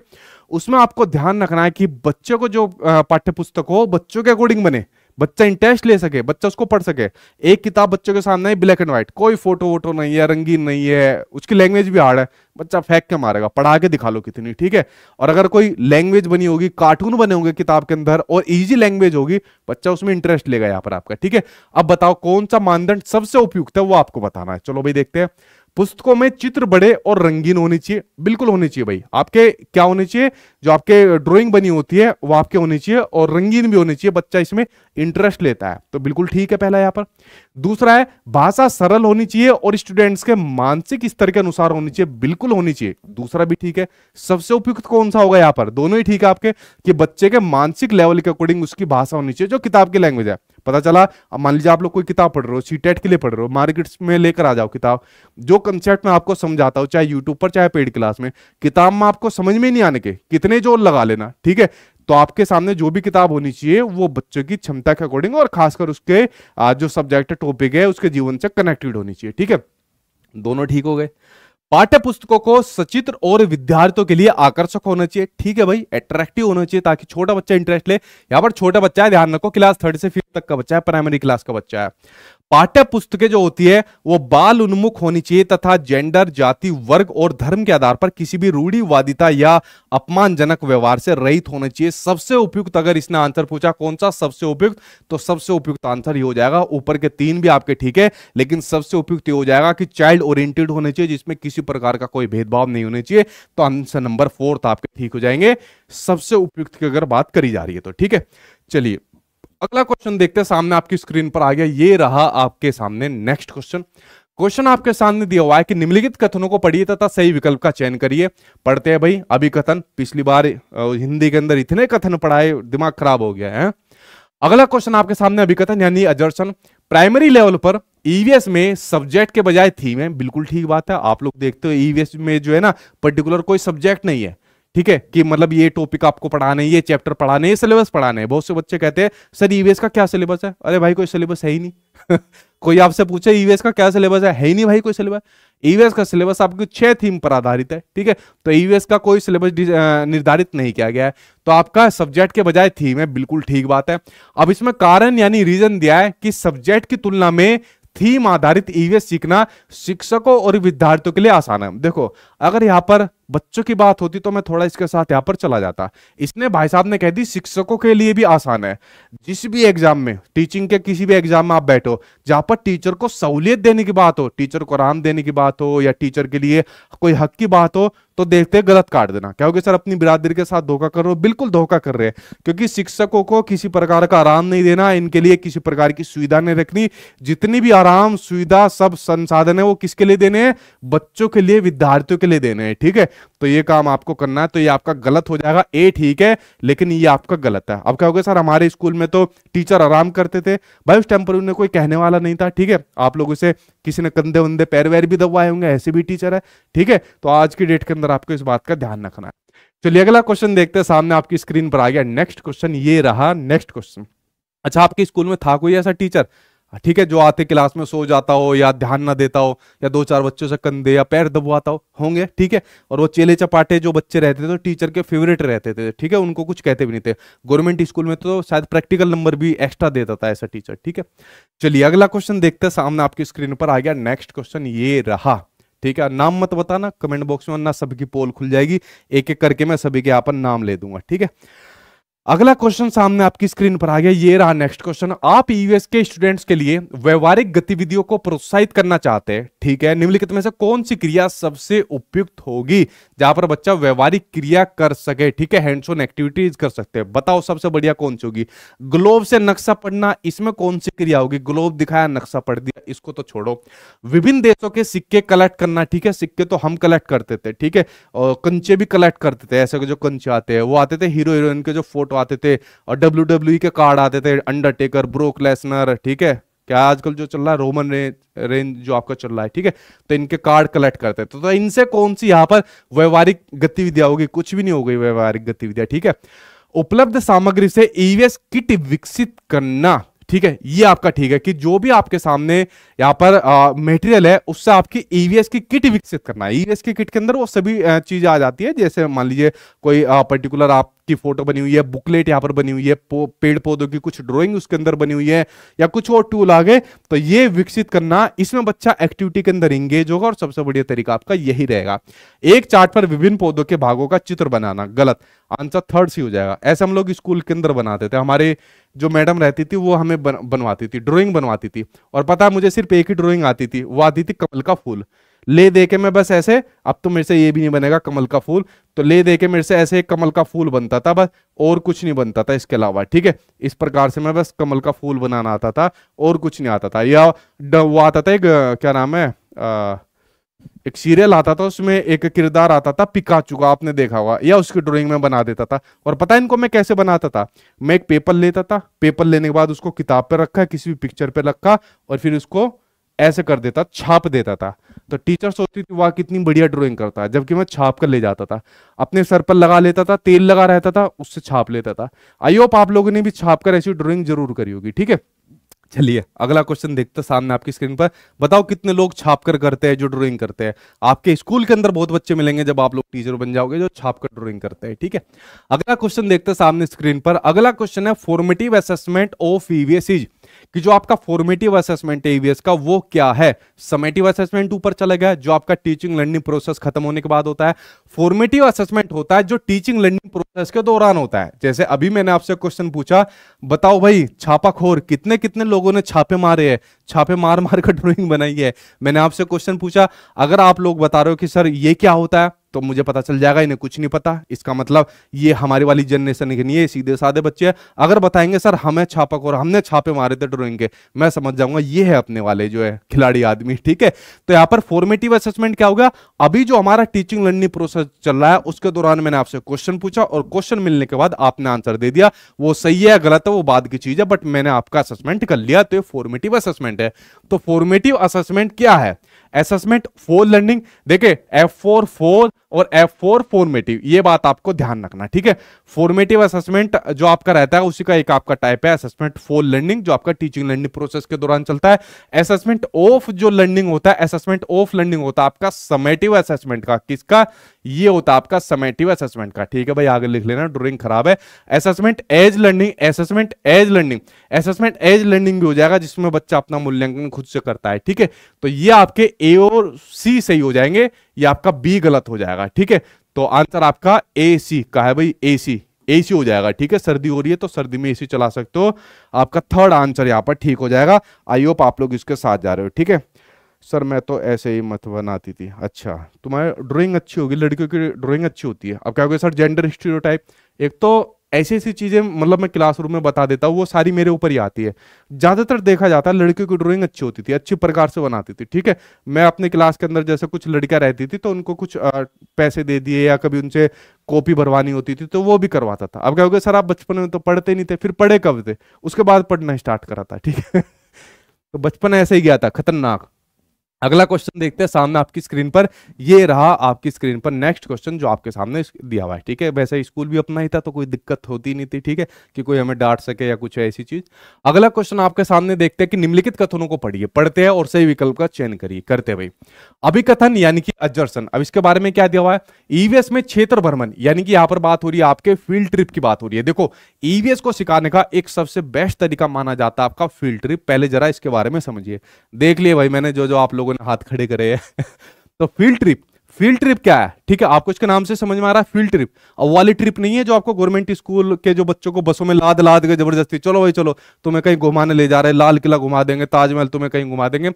उसमें आपको ध्यान रखना है कि बच्चों को जो पाठ्य पुस्तक हो बच्चों के अकॉर्डिंग बने बच्चा इंटरेस्ट ले सके बच्चा उसको पढ़ सके एक किताब बच्चों के सामने है ब्लैक एंड व्हाइट कोई फोटो वोटो नहीं है रंगीन नहीं है उसकी लैंग्वेज भी हार्ड है बच्चा फेंक के मारेगा पढ़ा के दिखा लो कितनी ठीक है और अगर कोई लैंग्वेज बनी होगी कार्टून बने होंगे किताब के अंदर और इजी लैंग्वेज होगी बच्चा उसमें इंटरेस्ट लेगा यहाँ पर आपका ठीक है अब बताओ कौन सा मानदंड सबसे उपयुक्त है वो आपको बताना है चलो भाई देखते हैं पुस्तकों में चित्र बड़े और रंगीन होने चाहिए बिल्कुल होने चाहिए भाई आपके क्या होने चाहिए जो आपके ड्राइंग बनी होती है वो आपके होने चाहिए और रंगीन भी होने चाहिए बच्चा इसमें इंटरेस्ट लेता है तो बिल्कुल ठीक है पहला यहाँ पर दूसरा है भाषा सरल होनी चाहिए और स्टूडेंट्स के मानसिक स्तर के अनुसार होनी चाहिए बिल्कुल होनी चाहिए दूसरा भी ठीक है सबसे उपयुक्त कौन सा होगा यहाँ पर दोनों ही ठीक है आपके कि बच्चे के मानसिक लेवल के अकॉर्डिंग उसकी भाषा होनी चाहिए जो किताब की लैंग्वेज है पता चला अब मान लीजिए आप लोग कोई किताब पढ़ रहे हो सी के लिए पढ़ रहे हो मार्केट में लेकर आ जाओ किताब जो कंसेप्ट मैं आपको समझाता हूँ चाहे यूट्यूब पर चाहे पेड क्लास में किताब में आपको समझ में नहीं आने के कितने जोर लगा लेना ठीक है तो आपके सामने जो भी किताब होनी चाहिए वो बच्चों की क्षमता के अकॉर्डिंग और खासकर उसके जो सब्जेक्ट टॉपिक है उसके जीवन से कनेक्टेड होनी चाहिए ठीक है दोनों ठीक हो गए पाठ्य पुस्तकों को सचित्र और विद्यार्थियों के लिए आकर्षक होना चाहिए ठीक है भाई अट्रैक्टिव होना चाहिए ताकि छोटा बच्चा इंटरेस्ट ले यहाँ पर छोटा बच्चा है ध्यान रखो क्लास थर्ड से फिफ्थ तक का बच्चा है प्राइमरी क्लास का बच्चा है पाठ्य पुस्तकें जो होती है वो बाल उन्मुख होनी चाहिए तथा जेंडर जाति वर्ग और धर्म के आधार पर किसी भी रूढ़ीवादिता या अपमानजनक व्यवहार से रहित होना चाहिए सबसे उपयुक्त अगर इसने आंसर पूछा कौन सा सबसे उपयुक्त तो सबसे उपयुक्त आंसर ये हो जाएगा ऊपर के तीन भी आपके ठीक है लेकिन सबसे उपयुक्त ये हो जाएगा कि चाइल्ड ओरियंटेड होने चाहिए जिसमें किसी प्रकार का कोई भेदभाव नहीं होने चाहिए तो आंसर नंबर फोर्थ तो आपके ठीक हो जाएंगे सबसे उपयुक्त की अगर बात करी जा रही है तो ठीक है चलिए अगला क्वेश्चन देखते हैं सामने आपकी स्क्रीन पर आ गया ये रहा आपके सामने नेक्स्ट क्वेश्चन क्वेश्चन आपके सामने दिया हुआ है कि निम्नलिखित कथनों को पढ़िए तथा सही विकल्प का चयन करिए पढ़ते हैं भाई अभी कथन पिछली बार हिंदी के अंदर इतने कथन पढ़ाए दिमाग खराब हो गया है अगला क्वेश्चन आपके सामने अभी कथन यानी अजर्शन प्राइमरी लेवल पर ईवीएस e में सब्जेक्ट के बजाय थीम है बिल्कुल ठीक बात है आप लोग देखते हो ईवीएस e में जो है ना पर्टिकुलर कोई सब्जेक्ट नहीं है ठीक है कि मतलब ये टॉपिक आपको पढ़ाने ये चैप्टर पढ़ाने ये सिलेबस पढ़ाने है बहुत से बच्चे कहते हैं सर ईवीएस e का क्या सिलेबस है अरे भाई कोई सिलेबस है ही नहीं कोई आपसे पूछे ईवीएस e का क्या सिलेबस है है ही नहीं भाई कोई सिलेबस ईवीएस e का सिलेबस आपकी छह थीम पर आधारित है ठीक है तो ईवीएस का कोई सिलेबस निर्धारित नहीं किया गया है तो आपका सब्जेक्ट के बजाय थीम है बिल्कुल ठीक बात है अब इसमें कारण यानी रीजन दिया है कि सब्जेक्ट की तुलना में थीम आधारित ईवीएस सीखना शिक्षकों और विद्यार्थियों के लिए आसान है देखो अगर यहाँ पर बच्चों की बात होती तो मैं थोड़ा इसके साथ यहाँ पर चला जाता इसने भाई साहब ने कह दी शिक्षकों के लिए भी आसान है जिस भी एग्जाम में टीचिंग के किसी भी एग्जाम में आप बैठो जहाँ पर टीचर को सहूलियत देने की बात हो टीचर को आराम देने की बात हो या टीचर के लिए कोई हक की बात हो तो देखते गलत काट देना क्योंकि सर अपनी बिरादरी के साथ धोखा कर रहे हो बिल्कुल धोखा कर रहे हैं क्योंकि शिक्षकों को किसी प्रकार का आराम नहीं देना इनके लिए किसी प्रकार की सुविधा नहीं रखनी जितनी भी आराम सुविधा सब संसाधन है वो किसके लिए देने हैं बच्चों के लिए विद्यार्थियों के लिए देने हैं ठीक है तो ये काम आपको करना है तो ये आपका गलत हो जाएगा ए ठीक है लेकिन ये आपका गलत है अब क्या कहोगे सर हमारे स्कूल में तो टीचर आराम करते थे भाई उस टाइम पर उन्हें कोई कहने वाला नहीं था ठीक है आप लोग उसे किसी ने कंधे उंधे पैर वैर भी दबवाए होंगे ऐसे भी टीचर है ठीक है तो आज की डेट के अंदर आपको इस बात का ध्यान रखना है चलिए अगला क्वेश्चन देखते हैं सामने आपकी स्क्रीन पर आ गया नेक्स्ट क्वेश्चन ये रहा नेक्स्ट क्वेश्चन अच्छा आपके स्कूल में था कोई ऐसा टीचर ठीक है जो आते क्लास में सो जाता हो या ध्यान ना देता हो या दो चार बच्चों से कंधे या पैर दबवाता हो होंगे ठीक है और वो चेले चपाटे जो बच्चे रहते थे तो टीचर के फेवरेट रहते थे ठीक है उनको कुछ कहते भी नहीं थे गवर्नमेंट स्कूल में तो शायद प्रैक्टिकल नंबर भी एक्स्ट्रा देता था ऐसा टीचर ठीक है चलिए अगला क्वेश्चन देखते हैं सामने आपकी स्क्रीन पर आ गया नेक्स्ट क्वेश्चन ये रहा ठीक है नाम मत बताना कमेंट बॉक्स में वरना सबकी पोल खुल जाएगी एक एक करके मैं सभी के यहाँ पर नाम ले दूंगा ठीक है अगला क्वेश्चन सामने आपकी स्क्रीन पर आ गया ये रहा नेक्स्ट क्वेश्चन आप यूएस e के स्टूडेंट्स के लिए व्यवहारिक गतिविधियों को प्रोत्साहित करना चाहते हैं ठीक है निम्नलिखित में से कौन सी क्रिया सबसे उपयुक्त होगी जहां पर बच्चा व्यवहारिक क्रिया कर सके ठीक है हैंड्स ऑन एक्टिविटीज कर सकते हैं बताओ सबसे बढ़िया कौन सी होगी ग्लोब से नक्शा पढ़ना इसमें कौन सी क्रिया होगी ग्लोब दिखाया नक्शा पढ़ दिया इसको तो छोड़ो विभिन्न देशों के सिक्के कलेक्ट करना ठीक है सिक्के तो हम कलेक्ट करते थे ठीक है और कंचे भी कलेक्ट करते थे ऐसे जो कंचे आते हैं वो आते थे हीरो हीरोइन के जो फोटो तो आते थे और डब्ल्यू डब्ल्यू e के कार्ड आते थे अंडरटेकर ब्रोक लेसनर ठीक है क्या आजकल जो चल रहा है रोमन रेंज जो आपका चल रहा है ठीक है तो इनके कार्ड कलेक्ट करते हैं तो, तो इनसे कौन सी यहाँ पर व्यवहारिक गतिविधियां होगी कुछ भी नहीं होगी व्यवहारिक गतिविधियां ठीक है उपलब्ध सामग्री से ईवीएस e किट विकसित करना ठीक है ये आपका ठीक है कि जो भी आपके सामने यहाँ पर मटेरियल है उससे आपकी ईवीएस e की किट विकसित करना है ईवीएस की किट के अंदर वो सभी चीजें आ जाती है जैसे मान लीजिए कोई आ, पर्टिकुलर आप की फोटो बनी हुई है बुकलेट यहाँ पर बनी हुई है पेड़ पौधों की कुछ ड्रॉइंग उसके अंदर बनी हुई है या कुछ और टूल आ गए तो ये विकसित करना इसमें बच्चा एक्टिविटी के अंदर एंगेज होगा और सबसे बढ़िया तरीका आपका यही रहेगा एक चार्ट पर विभिन्न पौधों के भागों का चित्र बनाना गलत आंसर थर्ड सी हो जाएगा ऐसे हम लोग स्कूल के अंदर बनाते थे हमारे जो मैडम रहती थी वो हमें बनवाती थी ड्रॉइंग बनवाती थी और पता मुझे सिर्फ एक ही ड्रॉइंग आती थी वो आती थी कमल का फूल ले दे के मैं बस ऐसे अब तो मेरे से ये भी नहीं बनेगा कमल का फूल तो ले दे के मेरे से ऐसे एक कमल का फूल बनता था बस और कुछ नहीं बनता था इसके अलावा ठीक है इस प्रकार से मैं बस कमल का फूल बनाना आता था और कुछ नहीं आता था या वो आता था एक क्या नाम है आ, एक सीरियल आता था उसमें एक किरदार आता था पिका चुका आपने देखा होगा या उसकी ड्राइंग में बना देता था और पता है इनको मैं कैसे बनाता था मैं एक पेपर लेता था पेपर लेने के बाद उसको किताब पर रखा किसी भी पिक्चर पर रखा और फिर उसको ऐसे कर देता छाप देता था तो टीचर सोचती थी वाह कितनी बढ़िया ड्राइंग करता है जबकि मैं छाप कर ले जाता था अपने सर पर लगा लेता था तेल लगा रहता था उससे छाप लेता था आई होप आप लोगों ने भी छाप कर ऐसी ड्राइंग जरूर करी होगी ठीक है चलिए अगला क्वेश्चन देखते हैं सामने आपकी स्क्रीन पर बताओ कितने लोग छाप कर करते हैं जो ड्राइंग करते हैं आपके स्कूल के अंदर बहुत बच्चे मिलेंगे जब आप लोग टीचर बन जाओगे जो छाप कर ड्राइंग करते हैं ठीक है अगला क्वेश्चन देखते हैं सामने स्क्रीन पर अगला क्वेश्चन है फॉर्मेटिव असेसमेंट ऑफ ईवीएसईज कि जो आपका फॉर्मेटिव असेसमेंट है ईवीएस का वो क्या है समेटिव असेसमेंट ऊपर चला गया जो आपका टीचिंग लर्निंग प्रोसेस खत्म होने के बाद होता है फॉर्मेटिव असेसमेंट होता है जो टीचिंग लर्निंग प्रोसेस के दौरान होता है जैसे अभी मैंने आपसे क्वेश्चन पूछा बताओ भाई छापाखोर कितने कितने लोगों ने छापे मारे है छापे मार मार कर ड्रॉइंग बनाई है मैंने आपसे क्वेश्चन पूछा अगर आप लोग बता रहे हो कि सर ये क्या होता है तो मुझे पता चल जाएगा इन्हें कुछ नहीं पता इसका मतलब ये हमारी वाली जनरेशन के नहीं है सीधे साधे बच्चे हैं अगर बताएंगे सर हमें छापा और हमने छापे मारे थे ड्रॉइंग के मैं समझ जाऊंगा ये है अपने वाले जो है खिलाड़ी आदमी ठीक है तो यहाँ पर फॉर्मेटिव असेसमेंट क्या होगा अभी जो हमारा टीचिंग लर्निंग प्रोसेस चल रहा है उसके दौरान मैंने आपसे क्वेश्चन पूछा और क्वेश्चन मिलने के बाद आपने आंसर दे दिया वो सही है गलत है वो बाद की चीज है बट मैंने आपका असेसमेंट कर लिया तो ये फॉर्मेटिव असेसमेंट है तो फॉर्मेटिव असेसमेंट क्या है असेसमेंट फॉर लर्निंग देखे एफ फोर फोर और एफ फोर फॉर्मेटिव ये बात आपको ध्यान रखना ठीक है फॉर्मेटिव असेसमेंट जो आपका रहता है उसी का एक आपका टाइप है असेसमेंट फॉर लर्निंग जो आपका टीचिंग लर्निंग प्रोसेस के दौरान चलता है असेसमेंट ऑफ जो लर्निंग होता है असेसमेंट ऑफ लर्निंग होता है आपका समेटिव असेसमेंट का किसका ये होता है आपका समेटिव असेसमेंट का ठीक है भाई आगे लिख लेना ड्रॉइंग खराब है assessment as learning assessment as learning assessment as learning भी हो जाएगा जिसमें बच्चा अपना मूल्यांकन खुद से करता है ठीक है तो ये आपके ए और सी सही हो जाएंगे ये आपका बी गलत हो जाएगा ठीक है तो आंसर आपका ए सी का है भाई ए सी सी हो जाएगा ठीक है सर्दी हो रही है तो सर्दी में ए सी चला सकते हो आपका थर्ड आंसर यहाँ पर ठीक हो जाएगा आई होप आप लोग इसके साथ जा रहे हो ठीक है सर मैं तो ऐसे ही मत बनाती थी अच्छा तुम्हारी ड्राइंग अच्छी होगी लड़कियों की ड्राइंग अच्छी होती है अब क्या हो सर जेंडर स्टीरियोटाइप एक तो ऐसी ऐसी चीज़ें मतलब मैं क्लासरूम में बता देता हूँ वो सारी मेरे ऊपर ही आती है ज़्यादातर देखा जाता है लड़कियों की ड्राइंग अच्छी होती थी अच्छी प्रकार से बनाती थी ठीक है मैं अपने क्लास के अंदर जैसे कुछ लड़कियां रहती थी तो उनको कुछ पैसे दे दिए या कभी उनसे कॉपी भरवानी होती थी तो वो भी करवाता था अब कहोगे सर आप बचपन में तो पढ़ते नहीं थे फिर पढ़े कब थे उसके बाद पढ़ना स्टार्ट करा था ठीक है तो बचपन ऐसे ही गया था खतरनाक अगला क्वेश्चन देखते हैं सामने आपकी स्क्रीन पर ये रहा आपकी स्क्रीन पर नेक्स्ट क्वेश्चन जो आपके सामने दिया हुआ है ठीक है वैसे स्कूल भी अपना ही था तो कोई दिक्कत होती नहीं थी ठीक है कि कोई हमें डांट सके या कुछ ऐसी चीज अगला क्वेश्चन आपके सामने देखते हैं कि निम्नलिखित कथनों को पढ़िए पढ़ते हैं और सही विकल्प का चयन करिए करते भाई अभी कथन यानी कि अजर्सन अब इसके बारे में क्या दिया हुआ है ईवीएस e में क्षेत्र भ्रमण यानी कि यहाँ पर बात हो रही है आपके फील्ड ट्रिप की बात हो रही है देखो ईवीएस e को सिखाने का एक सबसे बेस्ट तरीका माना जाता है आपका फील्ड ट्रिप पहले जरा इसके बारे में समझिए देख लिए भाई मैंने जो जो आप लोगों लोगों ने हाथ खड़े करे हैं तो फील्ड ट्रिप फील्ड ट्रिप क्या है ठीक है आपको इसके नाम से समझ में आ रहा है फील्ड ट्रिप अब वाली ट्रिप नहीं है जो आपको गवर्नमेंट स्कूल के जो बच्चों को बसों में लाद लाद के जबरदस्ती चलो भाई चलो तुम्हें कहीं घुमाने ले जा रहे हैं लाल किला घुमा देंगे ताजमहल तुम्हें कहीं घुमा देंगे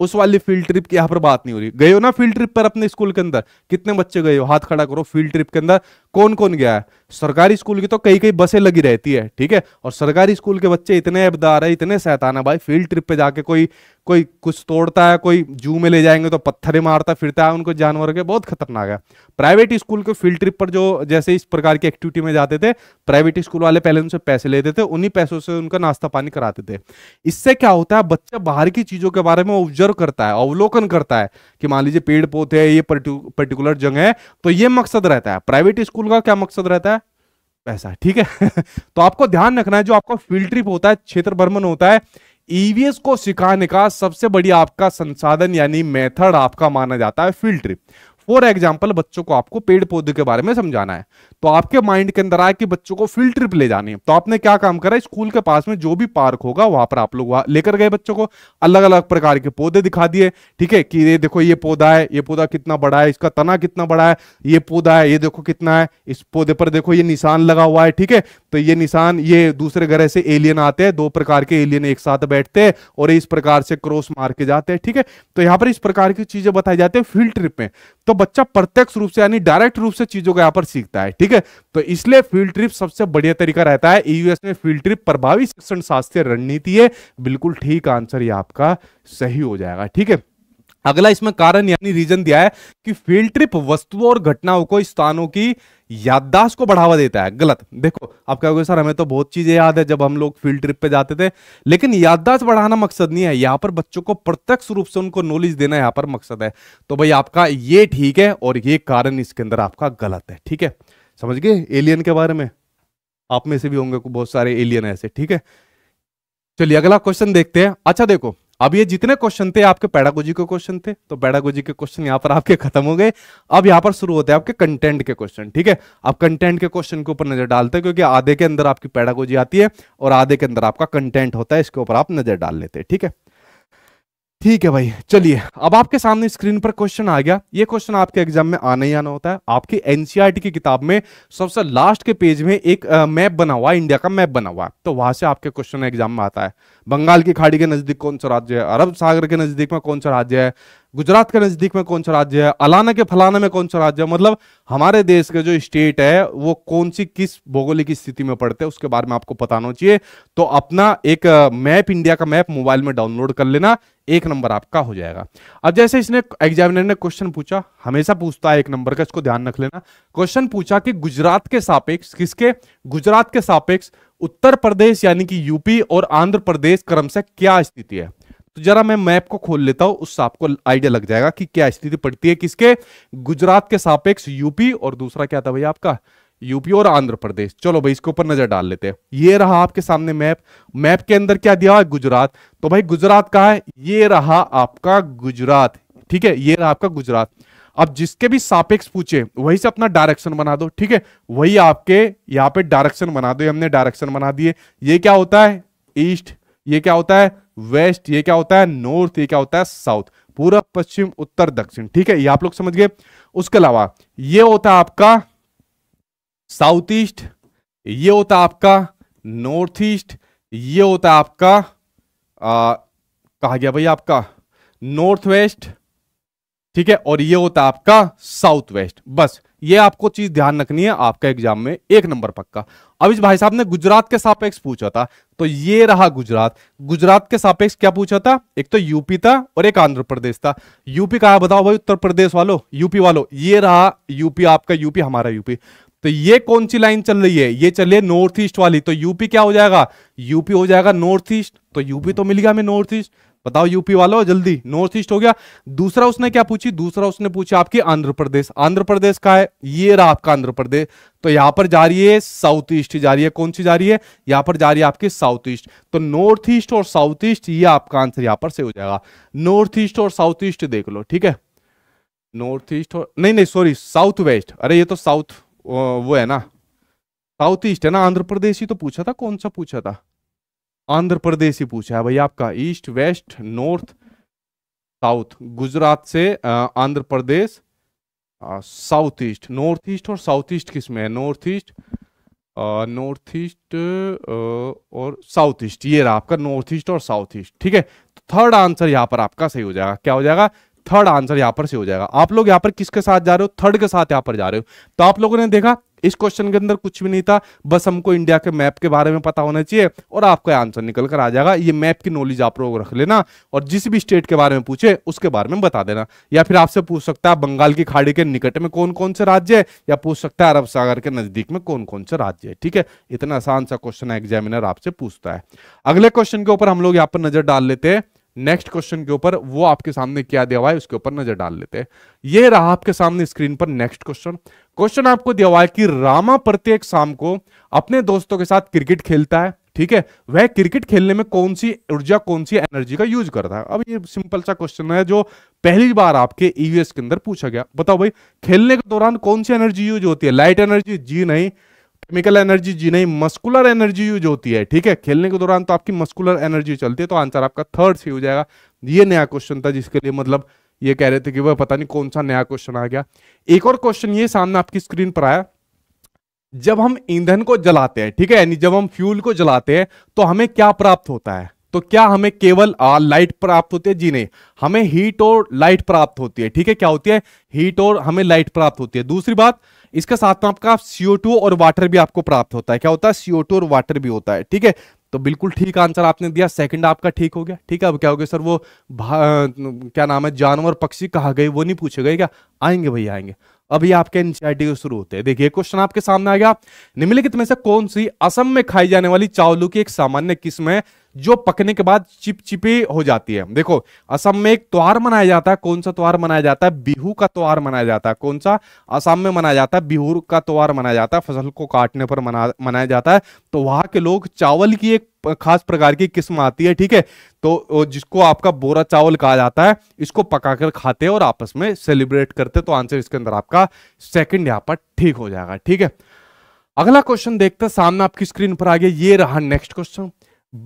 उस वाली फील्ड ट्रिप की यहाँ पर बात नहीं हो रही गए हो ना फील्ड ट्रिप पर अपने स्कूल के अंदर कितने बच्चे गए हो हाथ खड़ा करो फील्ड ट्रिप के अंदर कौन कौन गया है सरकारी स्कूल की तो कई कई बसें लगी रहती है ठीक है और सरकारी स्कूल के बच्चे इतने अबदार है इतने सहताना भाई फील्ड ट्रिप पे जाके कोई कोई कुछ तोड़ता है कोई जू में ले जाएंगे तो पत्थरे मारता फिरता है उनको जानवर के बहुत खतरनाक है प्राइवेट स्कूल के फील्ड ट्रिप पर जो जैसे इस प्रकार की एक्टिविटी में जाते थे प्राइवेट स्कूल वाले पहले उनसे पैसे लेते थे उन्हीं पैसों से उनका नाश्ता पानी कराते थे इससे क्या होता है बच्चा बाहर की चीजों के बारे में ऑब्जर्व ऑब्जर्व करता है अवलोकन करता है कि मान लीजिए पेड़ पौधे ये पर्टिकुलर जगह है तो ये मकसद रहता है प्राइवेट स्कूल का क्या मकसद रहता है पैसा ठीक है तो आपको ध्यान रखना है जो आपका फील्ड ट्रिप होता है क्षेत्र भ्रमण होता है ईवीएस e को सिखाने का सबसे बड़ी आपका संसाधन यानी मेथड आपका माना जाता है फील्ड ट्रिप फॉर एग्जाम्पल बच्चों को आपको पेड़ पौधे के बारे में समझाना है तो आपके माइंड के अंदर आया कि बच्चों को फील्ड ट्रिप ले जानी है तो आपने क्या काम करा स्कूल के पास में जो भी पार्क होगा वहां पर आप लोग लेकर गए बच्चों को अलग अलग प्रकार के पौधे दिखा दिए ठीक है कि ये देखो ये पौधा है ये पौधा कितना बड़ा है इसका तना कितना बड़ा है ये पौधा है ये देखो कितना है इस पौधे पर देखो ये निशान लगा हुआ है ठीक है तो ये निशान ये दूसरे ग्रह से एलियन आते हैं दो प्रकार के एलियन एक साथ बैठते हैं और इस प्रकार से क्रॉस मार के जाते हैं ठीक है तो यहाँ पर इस प्रकार की चीजें बताई जाती है फील्ड ट्रिप में तो बच्चा प्रत्यक्ष रूप से यानी डायरेक्ट रूप से चीजों को यहाँ पर सीखता है ठीक है तो इसलिए फील्ड ट्रिप सबसे बढ़िया तरीका रहता है ईयूएस e में फील्ड ट्रिप प्रभावी शिक्षण शास्त्रीय रणनीति है बिल्कुल ठीक आंसर ये आपका सही हो जाएगा ठीक है अगला इसमें कारण यानी रीजन दिया है कि फील्ड ट्रिप वस्तुओं और घटनाओं को स्थानों की याददाश्त को बढ़ावा देता है गलत देखो आप कहोगे सर हमें तो बहुत चीजें याद है जब हम लोग फील्ड ट्रिप पे जाते थे लेकिन याददाश्त बढ़ाना मकसद नहीं है यहां पर बच्चों को प्रत्यक्ष रूप से उनको नॉलेज देना यहां पर मकसद है तो भाई आपका ये ठीक है और ये कारण इसके अंदर आपका गलत है ठीक है समझ गए एलियन के बारे में आप में से भी होंगे बहुत सारे एलियन ऐसे ठीक है चलिए अगला क्वेश्चन देखते हैं अच्छा देखो अब ये जितने क्वेश्चन थे आपके पैडागोजी के क्वेश्चन थे तो पैडागोजी के क्वेश्चन यहाँ पर आपके खत्म हो गए अब यहाँ पर शुरू होते हैं आपके कंटेंट के क्वेश्चन ठीक है आप कंटेंट के क्वेश्चन के ऊपर नजर डालते हैं क्योंकि आधे के अंदर आपकी पैडागोजी आती है और आधे के अंदर आपका कंटेंट होता है इसके ऊपर आप नजर डाल लेते हैं ठीक है ठीक है भाई चलिए अब आपके सामने स्क्रीन पर क्वेश्चन आ गया ये क्वेश्चन आपके एग्जाम में आना ही आना होता है आपकी एनसीईआरटी की किताब में सबसे लास्ट के पेज में एक मैप बना हुआ है इंडिया का मैप बना हुआ है तो वहां से आपके क्वेश्चन एग्जाम में आता है बंगाल की खाड़ी के नजदीक कौन सा राज्य है अरब सागर के नजदीक में कौन सा राज्य है गुजरात के नजदीक में कौन सा राज्य है अलाना के फलाना में कौन सा राज्य है मतलब हमारे देश के जो स्टेट है वो कौन सी किस भौगोलिक स्थिति में पड़ते हैं उसके बारे में आपको पता होना चाहिए तो अपना एक मैप इंडिया का मैप मोबाइल में डाउनलोड कर लेना एक नंबर आपका हो जाएगा अब जैसे इसने एग्जामिनर ने क्वेश्चन पूछा हमेशा पूछता है एक नंबर का इसको ध्यान रख लेना क्वेश्चन पूछा कि गुजरात के सापेक्ष किसके गुजरात के सापेक्ष उत्तर प्रदेश यानी कि यूपी और आंध्र प्रदेश क्रम से क्या स्थिति है तो जरा मैं मैप को खोल लेता हूं उससे आपको आइडिया लग जाएगा कि क्या स्थिति पड़ती है किसके गुजरात के सापेक्ष यूपी और दूसरा क्या था भाई आपका यूपी और आंध्र प्रदेश चलो भाई इसके ऊपर नजर डाल लेते हैं ये रहा आपके सामने मैप मैप के अंदर क्या दिया है गुजरात तो भाई गुजरात का है ये रहा आपका गुजरात ठीक है ये रहा आपका गुजरात अब जिसके भी सापेक्ष पूछे वही से अपना डायरेक्शन बना दो ठीक है वही आपके यहाँ पे डायरेक्शन बना दो हमने डायरेक्शन बना दिए ये क्या होता है ईस्ट ये क्या होता है वेस्ट ये क्या होता है नॉर्थ ये क्या होता है साउथ पूरा पश्चिम उत्तर दक्षिण ठीक है ये आप लोग समझ गए उसके अलावा ये होता है आपका साउथ ईस्ट ये होता है आपका नॉर्थ ईस्ट ये होता है आपका कहा गया भाई आपका नॉर्थ वेस्ट ठीक है और ये होता है आपका साउथ वेस्ट बस ये आपको चीज ध्यान रखनी है आपका एग्जाम में एक नंबर पक्का अब इस भाई साहब ने गुजरात के सापेक्ष पूछा था तो ये रहा गुजरात गुजरात के सापेक्ष क्या पूछा था एक तो यूपी था और एक आंध्र प्रदेश था यूपी का बताओ भाई उत्तर प्रदेश वालों यूपी वालों ये रहा यूपी आपका यूपी हमारा यूपी तो ये कौन सी लाइन चल रही है ये चलिए नॉर्थ ईस्ट वाली तो यूपी क्या हो जाएगा यूपी हो जाएगा नॉर्थ ईस्ट तो यूपी तो मिल गया हमें नॉर्थ ईस्ट बताओ यूपी वालों जल्दी नॉर्थ ईस्ट हो गया दूसरा उसने क्या पूछी दूसरा उसने पूछा आपकी आंध्र प्रदेश आंध्र प्रदेश का है ये रहा आपका आंध्र प्रदेश तो यहां पर जा रही है साउथ ईस्ट जा रही है कौन सी जा रही है यहां पर जा रही है आपकी साउथ ईस्ट तो नॉर्थ ईस्ट और साउथ ईस्ट ये आपका आंसर यहां पर से हो जाएगा नॉर्थ ईस्ट और साउथ ईस्ट देख लो ठीक है नॉर्थ ईस्ट और नहीं नहीं सॉरी साउथ वेस्ट अरे ये तो साउथ वो है ना साउथ ईस्ट है ना आंध्र प्रदेश ही तो पूछा था कौन सा पूछा था आंध्र प्रदेश ही पूछा है भाई आपका east west north south Gujarat से Andhra Pradesh south east north east और साउथ ईस्ट किस में है नॉर्थ ईस्ट नॉर्थ ईस्ट और साउथ ईस्ट ये रहा आपका नॉर्थ ईस्ट और साउथ ईस्ट ठीक है तो थर्ड आंसर यहाँ पर आपका सही हो जाएगा क्या हो जाएगा थर्ड आंसर यहाँ पर सही हो जाएगा आप लोग यहाँ पर किसके साथ जा रहे हो थर्ड के साथ यहाँ पर जा रहे हो तो आप लोगों ने देखा इस क्वेश्चन के अंदर कुछ भी नहीं था बस हमको इंडिया के मैप के बारे में पता होना चाहिए और आपका आंसर निकल कर आ जाएगा ये मैप की नॉलेज आप लोग रख लेना और जिस भी स्टेट के बारे में पूछे उसके बारे में बता देना या फिर आपसे पूछ सकता है बंगाल की खाड़ी के निकट में कौन कौन से राज्य है या पूछ सकता है अरब सागर के नजदीक में कौन कौन से राज्य है ठीक है इतना आसान सा क्वेश्चन एग्जामिनर आपसे पूछता है अगले क्वेश्चन के ऊपर हम लोग यहाँ पर नजर डाल लेते हैं नेक्स्ट क्वेश्चन के ऊपर वो आपके सामने क्या दिया हुआ है उसके ऊपर नजर डाल लेते हैं ये रहा आपके सामने स्क्रीन पर नेक्स्ट क्वेश्चन क्वेश्चन आपको दिया हुआ है कि रामा प्रत्येक शाम को अपने दोस्तों के साथ क्रिकेट खेलता है ठीक है वह क्रिकेट खेलने में कौन सी ऊर्जा कौन सी एनर्जी का यूज करता है अब ये सिंपल सा क्वेश्चन है जो पहली बार आपके ईवीएस e के अंदर पूछा गया बताओ भाई खेलने के दौरान कौन सी एनर्जी यूज होती है लाइट एनर्जी जी नहीं केमिकल एनर्जी जी नहीं मस्कुलर एनर्जी यूज होती है ठीक है खेलने के दौरान तो आपकी मस्कुलर एनर्जी चलती है तो आंसर आपका थर्ड सी हो जाएगा ये नया क्वेश्चन था जिसके लिए मतलब ये कह रहे थे कि वह पता नहीं कौन सा नया क्वेश्चन आ गया एक और क्वेश्चन ये सामने आपकी स्क्रीन पर आया जब हम ईंधन को जलाते हैं ठीक है यानी जब हम फ्यूल को जलाते हैं तो हमें क्या प्राप्त होता है तो क्या हमें केवल आ, लाइट प्राप्त होती है जी नहीं हमें हीट और लाइट प्राप्त होती है ठीक है क्या होती है हीट और हमें लाइट प्राप्त होती है दूसरी बात इसके साथ में आपका सीओ और वाटर भी आपको प्राप्त होता है क्या होता है सीओ और वाटर भी होता है ठीक है तो बिल्कुल ठीक आंसर आपने दिया सेकंड आपका ठीक हो गया ठीक है अब क्या हो गया सर वो क्या नाम है जानवर पक्षी कहा गए वो नहीं पूछे गए क्या आएंगे भैया आएंगे अभी आपके एनसीआरटी शुरू होते हैं देखिए क्वेश्चन आपके सामने आ गया निम्नलिखित में से कौन सी असम में खाई जाने वाली चावलों की एक सामान्य किस्म है जो पकने के बाद चिपचिपी हो जाती है देखो असम में एक त्योहार मनाया जाता है कौन सा त्योहार मनाया जाता है बिहू का त्योहार मनाया जाता है कौन सा असम में मनाया जाता है बिहू का त्योहार मनाया जाता है फसल को काटने पर मना मनाया जाता है तो वहां के लोग चावल की एक खास प्रकार की किस्म आती है ठीक है तो जिसको आपका बोरा चावल कहा जाता है इसको पकाकर खाते हैं और आपस में सेलिब्रेट करते हैं तो आंसर इसके अंदर आपका सेकेंड यहाँ पर ठीक हो जाएगा ठीक है अगला क्वेश्चन देखते सामने आपकी स्क्रीन पर आ गया ये रहा नेक्स्ट क्वेश्चन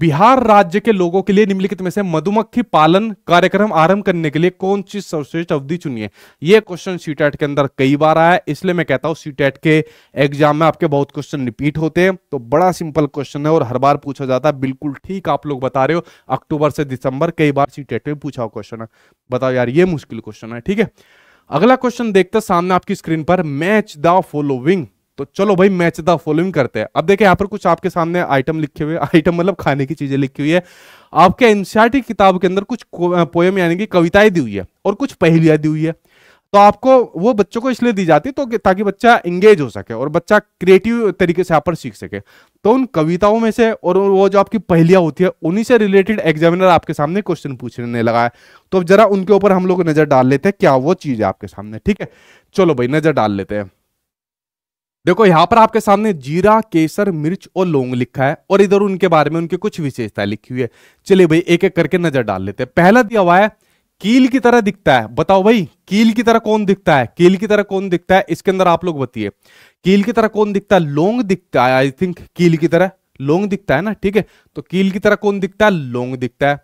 बिहार राज्य के लोगों के लिए निम्नलिखित में से मधुमक्खी पालन कार्यक्रम आरंभ करने के लिए कौन सी सर्वश्रेष्ठ अवधि चुनिए यह क्वेश्चन सीटेट के अंदर कई बार आया इसलिए मैं कहता हूं सीटेट के एग्जाम में आपके बहुत क्वेश्चन रिपीट होते हैं तो बड़ा सिंपल क्वेश्चन है और हर बार पूछा जाता है बिल्कुल ठीक आप लोग बता रहे हो अक्टूबर से दिसंबर कई बार सीटेट में पूछा हुआ क्वेश्चन है बताओ यार ये मुश्किल क्वेश्चन है ठीक है अगला क्वेश्चन देखते सामने आपकी स्क्रीन पर मैच द फॉलोविंग तो चलो भाई मैच द फॉलोइंग करते हैं अब देखिए यहाँ पर कुछ आपके सामने आइटम लिखे हुए आइटम मतलब खाने की चीजें लिखी हुई है आपके एनसीआरटी किताब के अंदर कुछ पोएम यानी कि कविताएं दी हुई है और कुछ पहलियां दी हुई है तो आपको वो बच्चों को इसलिए दी जाती है तो ताकि बच्चा इंगेज हो सके और बच्चा क्रिएटिव तरीके से यहाँ पर सीख सके तो उन कविताओं में से और वो जो आपकी पहलियाँ होती है उन्हीं से रिलेटेड एग्जामिनर आपके सामने क्वेश्चन पूछने लगा है तो अब जरा उनके ऊपर हम लोग नज़र डाल लेते हैं क्या वो चीज़ है आपके सामने ठीक है चलो भाई नज़र डाल लेते हैं देखो यहां पर आपके सामने जीरा केसर मिर्च और लौंग लिखा है और इधर उनके बारे में उनकी कुछ विशेषताएं लिखी हुई है चलिए भाई एक एक करके नजर डाल लेते हैं पहला दिया हुआ है कील की तरह दिखता है बताओ भाई कील की तरह कौन दिखता है कील की तरह कौन दिखता है इसके अंदर आप लोग बताइए कील की तरह कौन दिखता है लोंग दिखता है आई थिंक कील की तरह लोंग दिखता है ना ठीक है तो कील की तरह कौन दिखता है लोंग दिखता है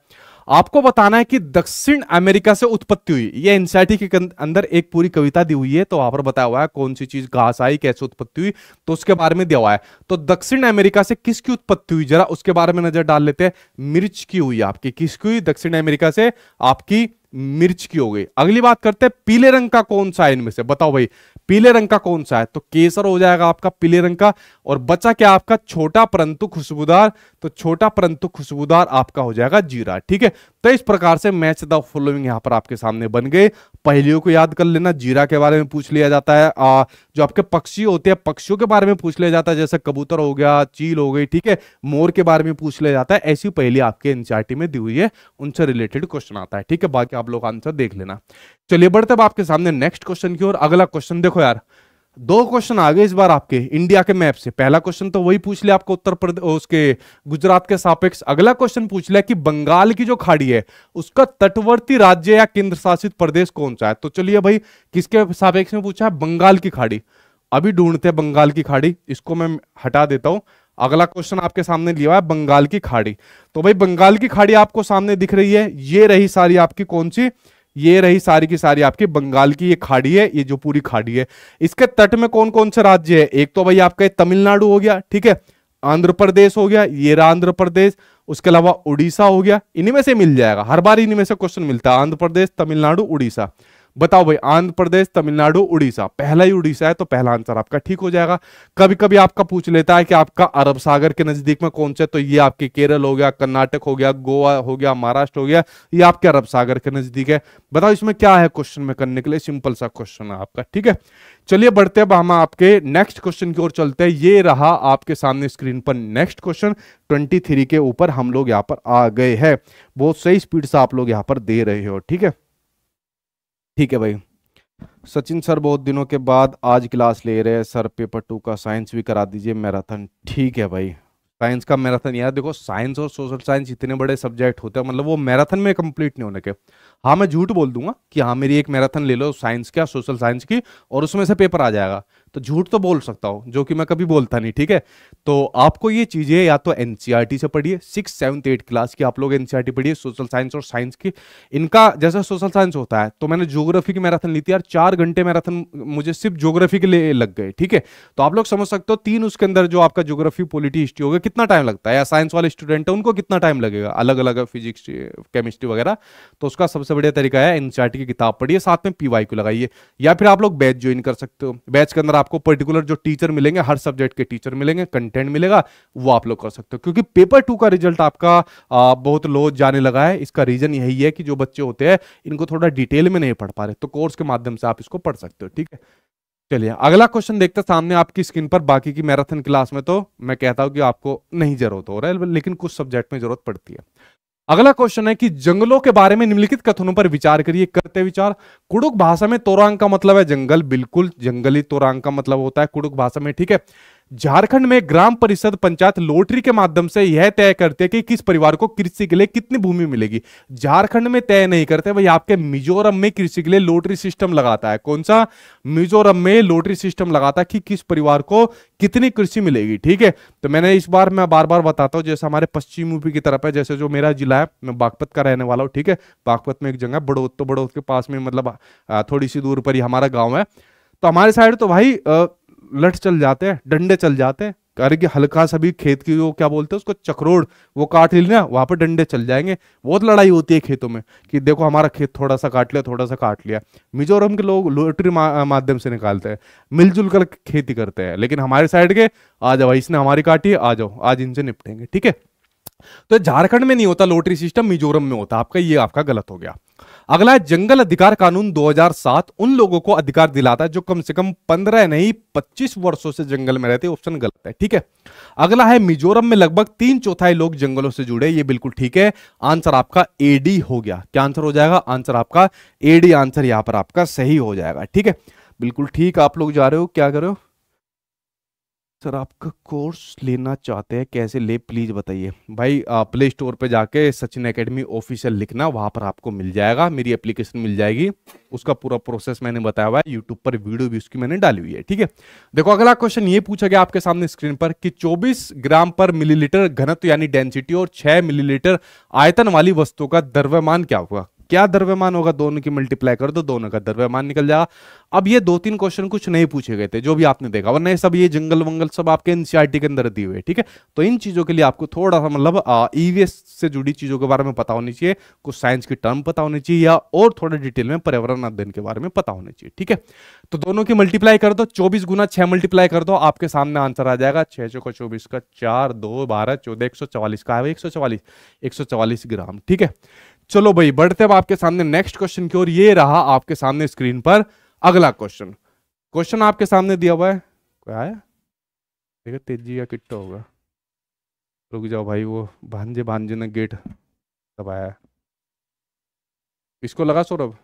आपको बताना है कि दक्षिण अमेरिका से उत्पत्ति हुई ये एनसीआरटी के अंदर एक पूरी कविता दी हुई है तो वहां पर बताया हुआ है कौन सी चीज घास आई कैसे उत्पत्ति हुई तो उसके बारे में दिया हुआ है तो दक्षिण अमेरिका से किसकी उत्पत्ति हुई जरा उसके बारे में नजर डाल लेते हैं मिर्च की हुई आपकी किसकी हुई दक्षिण अमेरिका से आपकी मिर्च की हो गई अगली बात करते हैं पीले रंग का कौन सा है इनमें से बताओ भाई पीले रंग का कौन सा है तो केसर हो जाएगा आपका पीले रंग का और बचा क्या आपका छोटा परंतु खुशबूदार तो छोटा परंतु खुशबूदार आपका हो जाएगा जीरा ठीक है तो इस प्रकार से मैच द फॉलोइंग यहां पर आपके सामने बन गए पहलियों को याद कर लेना जीरा के बारे में पूछ लिया जाता है आ, जो आपके पक्षी होते हैं पक्षियों के बारे में पूछ लिया जाता है जैसे कबूतर हो गया चील हो गई ठीक है मोर के बारे में पूछ लिया जाता है ऐसी पहली आपके एनसीआरटी में दी हुई है उनसे रिलेटेड क्वेश्चन आता है ठीक है बाकी आप आप लोग आंसर देख लेना चलिए बढ़ते अब आपके सामने नेक्स्ट क्वेश्चन की ओर अगला क्वेश्चन देखो यार दो क्वेश्चन आ गए इस बार आपके इंडिया के मैप से पहला क्वेश्चन तो वही पूछ लिया आपको उत्तर प्रदेश उसके गुजरात के सापेक्ष अगला क्वेश्चन पूछ लिया कि बंगाल की जो खाड़ी है उसका तटवर्ती राज्य या केंद्र शासित प्रदेश कौन सा है तो चलिए भाई किसके सापेक्ष में पूछा है बंगाल की खाड़ी अभी ढूंढते हैं बंगाल की खाड़ी इसको मैं हटा देता हूं अगला क्वेश्चन आपके सामने लिया है बंगाल की खाड़ी तो भाई बंगाल की खाड़ी आपको सामने दिख रही है ये रही सारी आपकी कौन सी ये रही सारी की सारी आपकी बंगाल की ये खाड़ी है ये जो पूरी खाड़ी है इसके तट में कौन कौन से राज्य है एक तो भाई आपका तमिलनाडु हो गया ठीक है आंध्र प्रदेश हो गया ये आंध्र प्रदेश उसके अलावा उड़ीसा हो गया इन्हीं में से मिल जाएगा हर बार इन्हीं में से क्वेश्चन मिलता है आंध्र प्रदेश तमिलनाडु उड़ीसा बताओ भाई आंध्र प्रदेश तमिलनाडु उड़ीसा पहला ही उड़ीसा है तो पहला आंसर आपका ठीक हो जाएगा कभी कभी आपका पूछ लेता है कि आपका अरब सागर के नजदीक में कौन सा तो ये आपके केरल हो गया कर्नाटक हो गया गोवा हो गया महाराष्ट्र हो गया ये आपके अरब सागर के नजदीक है बताओ इसमें क्या है क्वेश्चन में करने के लिए सिंपल सा क्वेश्चन है आपका ठीक है चलिए बढ़ते अब हम आपके नेक्स्ट क्वेश्चन की ओर चलते हैं ये रहा आपके सामने स्क्रीन पर नेक्स्ट क्वेश्चन ट्वेंटी के ऊपर हम लोग यहाँ पर आ गए हैं बहुत सही स्पीड से आप लोग यहाँ पर दे रहे हो ठीक है ठीक है भाई सचिन सर बहुत दिनों के बाद आज क्लास ले रहे हैं सर पेपर टू का साइंस भी करा दीजिए मैराथन ठीक है भाई साइंस का मैराथन यार देखो साइंस और सोशल साइंस इतने बड़े सब्जेक्ट होते हैं मतलब वो मैराथन में कंप्लीट नहीं होने के हाँ मैं झूठ बोल दूंगा कि हाँ मेरी एक मैराथन ले लो साइंस क्या सोशल साइंस की और उसमें से पेपर आ जाएगा तो झूठ तो बोल सकता हूँ जो कि मैं कभी बोलता नहीं ठीक है तो आपको ये चीज़ें या तो एनसीईआरटी e से पढ़िए सिक्स सेवन्थ एट क्लास की आप लोग एनसीईआरटी e पढ़िए सोशल साइंस और साइंस की इनका जैसा सोशल साइंस होता है तो मैंने ज्योग्राफी की मैराथन ली थी यार चार घंटे मैराथन मुझे सिर्फ ज्योग्राफी के लिए लग गए ठीक है तो आप लोग समझ सकते हो तीन उसके अंदर जो आपका ज्योग्राफी पोलिटी हिस्ट्री होगा कितना टाइम लगता है या साइंस वाले स्टूडेंट है उनको कितना टाइम लगेगा अलग अलग फिजिक्स केमिस्ट्री वगैरह तो उसका सबसे बढ़िया तरीका है एन e की किताब पढ़िए साथ में पी लगाइए या फिर आप लोग बैच ज्वाइन कर सकते हो बैच के अंदर आपको पर्टिकुलर जो टीचर मिलेंगे हर सब्जेक्ट के टीचर मिलेंगे कंटेंट मिलेगा वो आप लोग कर सकते हो क्योंकि पेपर टू का रिजल्ट आपका आ, बहुत लो जाने लगा है इसका रीजन यही है कि जो बच्चे होते हैं इनको थोड़ा डिटेल में नहीं पढ़ पा रहे तो कोर्स के माध्यम से आप इसको पढ़ सकते हो ठीक है चलिए अगला क्वेश्चन देखते हैं सामने आपकी स्क्रीन पर बाकी की मैराथन क्लास में तो मैं कहता हूं कि आपको नहीं जरूरत हो रहा है लेकिन कुछ सब्जेक्ट में जरूरत पड़ती है अगला क्वेश्चन है कि जंगलों के बारे में निम्नलिखित कथनों पर विचार करिए करते विचार कुड़ुक भाषा में तोरांग का मतलब है जंगल बिल्कुल जंगली तोरांग का मतलब होता है कुड़ुक भाषा में ठीक है झारखंड में ग्राम परिषद पंचायत लोटरी के माध्यम से यह तय करते हैं कि किस परिवार को कृषि के लिए कितनी भूमि मिलेगी झारखंड में तय नहीं करते भाई आपके मिजोरम में कृषि के लिए लोटरी सिस्टम लगाता है कौन सा मिजोरम में लोटरी सिस्टम लगाता है कि किस परिवार को कितनी कृषि मिलेगी ठीक है तो मैंने इस बार मैं बार बार बताता हूँ जैसे हमारे पश्चिम यूपी की तरफ है जैसे जो मेरा जिला है मैं बागपत का रहने वाला हूँ ठीक है बागपत में एक जगह बड़ोत तो बड़ोत के पास में मतलब थोड़ी सी दूर पर ही हमारा गाँव है तो हमारे साइड तो भाई लठ चल जाते हैं डंडे चल जाते हैं अरे कि हल्का सा भी खेत की वो क्या बोलते हैं उसको चक्रोड़ वो काट लेना वहाँ पर डंडे चल जाएंगे बहुत लड़ाई होती है खेतों में कि देखो हमारा खेत थोड़ा सा काट लिया थोड़ा सा काट लिया मिजोरम के लोग लोटरी मा, माध्यम से निकालते हैं मिलजुल कर खेती करते हैं लेकिन हमारे साइड के आ जाओ इसने हमारी काटी है आ जाओ आज इनसे निपटेंगे ठीक है तो झारखंड में नहीं होता लोटरी सिस्टम मिजोरम में होता आपका ये आपका गलत हो गया अगला है जंगल अधिकार कानून 2007 उन लोगों को अधिकार दिलाता है जो कम से कम 15 नहीं 25 वर्षों से जंगल में रहते ऑप्शन गलत है ठीक है अगला है मिजोरम में लगभग तीन चौथाई लोग जंगलों से जुड़े ये बिल्कुल ठीक है आंसर आपका एडी हो गया क्या आंसर हो जाएगा आंसर आपका एडी आंसर यहां पर आपका सही हो जाएगा ठीक है बिल्कुल ठीक आप लोग जा रहे हो क्या कर रहे हो सर आपका कोर्स लेना चाहते हैं कैसे ले प्लीज़ बताइए भाई प्ले स्टोर पे जाके सचिन एकेडमी ऑफिशियल लिखना वहाँ पर आपको मिल जाएगा मेरी एप्लीकेशन मिल जाएगी उसका पूरा प्रोसेस मैंने बताया हुआ है यूट्यूब पर वीडियो भी उसकी मैंने डाली हुई है ठीक है देखो अगला क्वेश्चन ये पूछा गया आपके सामने स्क्रीन पर कि चौबीस ग्राम पर मिलीलीटर घनत्व यानी डेंसिटी और छह मिलीलीटर आयतन वाली वस्तुओं का द्रव्यमान क्या हुआ क्या द्रव्यमान होगा दोनों की मल्टीप्लाई कर दो दोनों का द्रव्यमान निकल जाएगा अब ये दो तीन क्वेश्चन कुछ नहीं पूछे गए थे जो भी आपने देखा वरना सब ये जंगल वंगल सब आपके एनसीआरटी के अंदर दिए हुए ठीक है तो इन चीजों के लिए आपको थोड़ा सा मतलब ईवीएस e से जुड़ी चीजों के बारे में पता होनी चाहिए कुछ साइंस की टर्म पता होनी चाहिए या और थोड़ा डिटेल में पर्यावरण अध्ययन के बारे में पता होनी चाहिए ठीक है तो दोनों की मल्टीप्लाई कर दो चौबीस गुना छह मल्टीप्लाई कर दो आपके सामने आंसर आ जाएगा छह चौका चौबीस का चार दो बारह चौदह एक सौ चवालीस का एक सौ चवालीस एक सौ चौवालीस ग्राम ठीक है चलो भाई बढ़ते अब आपके सामने नेक्स्ट क्वेश्चन की ओर ये रहा आपके सामने स्क्रीन पर अगला क्वेश्चन क्वेश्चन आपके सामने दिया हुआ है कोई आया देखो तेजी या किट्टो होगा रुक जाओ भाई वो भांजे भांजे ने गेट दबाया इसको लगा सौरभ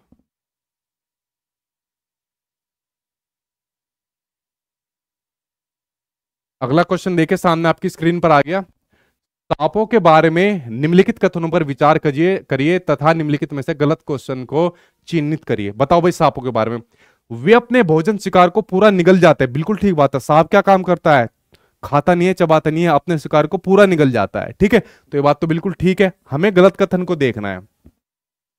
अगला क्वेश्चन देखे सामने आपकी स्क्रीन पर आ गया तापों के बारे में निम्नलिखित कथनों पर विचार करिए करिए तथा निम्नलिखित में से गलत क्वेश्चन को चिन्हित करिए बताओ भाई सांपों के बारे में वे अपने भोजन शिकार को पूरा निगल जाते हैं बिल्कुल ठीक बात है सांप क्या काम करता है खाता नहीं है चबाता नहीं है अपने शिकार को पूरा निगल जाता है ठीक है तो ये बात तो बिल्कुल ठीक है हमें गलत कथन को देखना है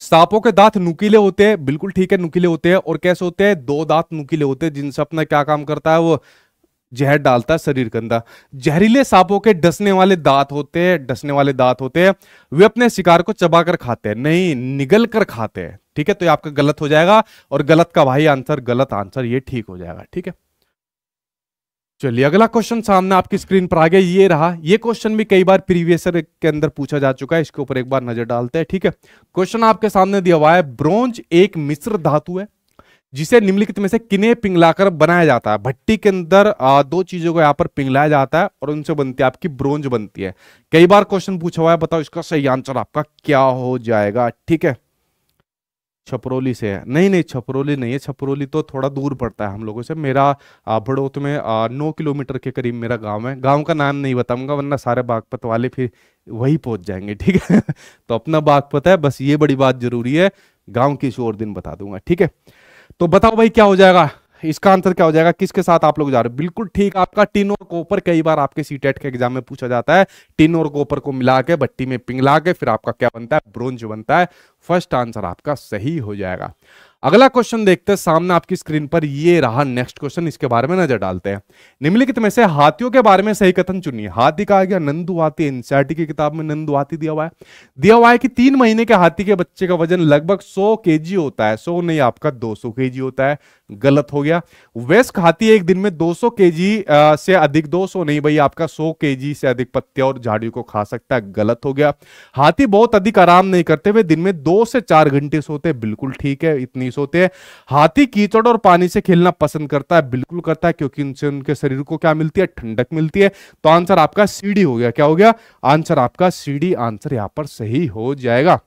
सांपों के दांत नुकीले होते हैं बिल्कुल ठीक है नुकीले होते हैं और कैसे होते हैं दो दांत नुकीले होते हैं जिनसे अपना क्या काम करता है वो जहर डालता है शरीर के अंदर जहरीले सांपों के डसने वाले दांत होते हैं डसने वाले दांत होते हैं वे अपने शिकार को चबाकर खाते हैं नहीं निगल कर खाते हैं ठीक है तो ये आपका गलत हो जाएगा और गलत का भाई आंसर गलत आंसर ये ठीक हो जाएगा ठीक है चलिए अगला क्वेश्चन सामने आपकी स्क्रीन पर आ गया ये रहा ये क्वेश्चन भी कई बार प्रीवियस के अंदर पूछा जा चुका है इसके ऊपर एक बार नजर डालते हैं ठीक है क्वेश्चन आपके सामने दिया हुआ है ब्रोंज एक मिश्र धातु है जिसे निम्नलिखित में से किने पिंगलाकर बनाया जाता है भट्टी के अंदर दो चीजों को यहाँ पर पिंगलाया जाता है और उनसे बनती है आपकी ब्रोंज बनती है कई बार क्वेश्चन पूछा हुआ है बताओ इसका सही आंसर आपका क्या हो जाएगा ठीक है छपरोली से है नहीं नहीं छपरोली नहीं है छपरोली तो थोड़ा दूर पड़ता है हम लोगों से मेरा भड़ोत में नौ किलोमीटर के करीब मेरा गांव है गांव का नाम नहीं बताऊंगा वरना सारे बागपत वाले फिर वही पहुंच जाएंगे ठीक है तो अपना बागपत है बस ये बड़ी बात जरूरी है गांव की शोर दिन बता दूंगा ठीक है तो बताओ भाई क्या हो जाएगा इसका आंसर क्या हो जाएगा किसके साथ आप लोग जा रहे हो बिल्कुल ठीक आपका टिन और कोपर कई बार आपके सी के एग्जाम में पूछा जाता है टिन और कोपर को मिला के भट्टी में पिंगला के फिर आपका क्या बनता है ब्रोंज बनता है फर्स्ट आंसर आपका सही हो जाएगा अगला क्वेश्चन देखते हैं सामने आपकी स्क्रीन पर ये रहा नेक्स्ट क्वेश्चन इसके बारे में नजर डालते हैं निम्नलिखित में से हाथियों के बारे में सही कथन चुनिए हाथी कहा गया नंदू हाथी एनसीआरटी की किताब में नंदू दिया हुआ है दिया हुआ है कि तीन महीने के हाथी के बच्चे का वजन लगभग सौ के होता है सौ नहीं आपका दो सौ होता है गलत हो गया वेस्क खाती है एक दिन में 200 केजी से अधिक 200 नहीं भाई आपका 100 केजी से अधिक पत्ते और झाड़ियों को खा सकता है गलत हो गया हाथी बहुत अधिक आराम नहीं करते हुए दिन में दो से चार घंटे सोते बिल्कुल ठीक है इतनी सोते हैं हाथी कीचड़ और पानी से खेलना पसंद करता है बिल्कुल करता है क्योंकि उनसे उनके शरीर को क्या मिलती है ठंडक मिलती है तो आंसर आपका सीढ़ी हो गया क्या हो गया आंसर आपका सीढ़ी आंसर यहां पर सही हो जाएगा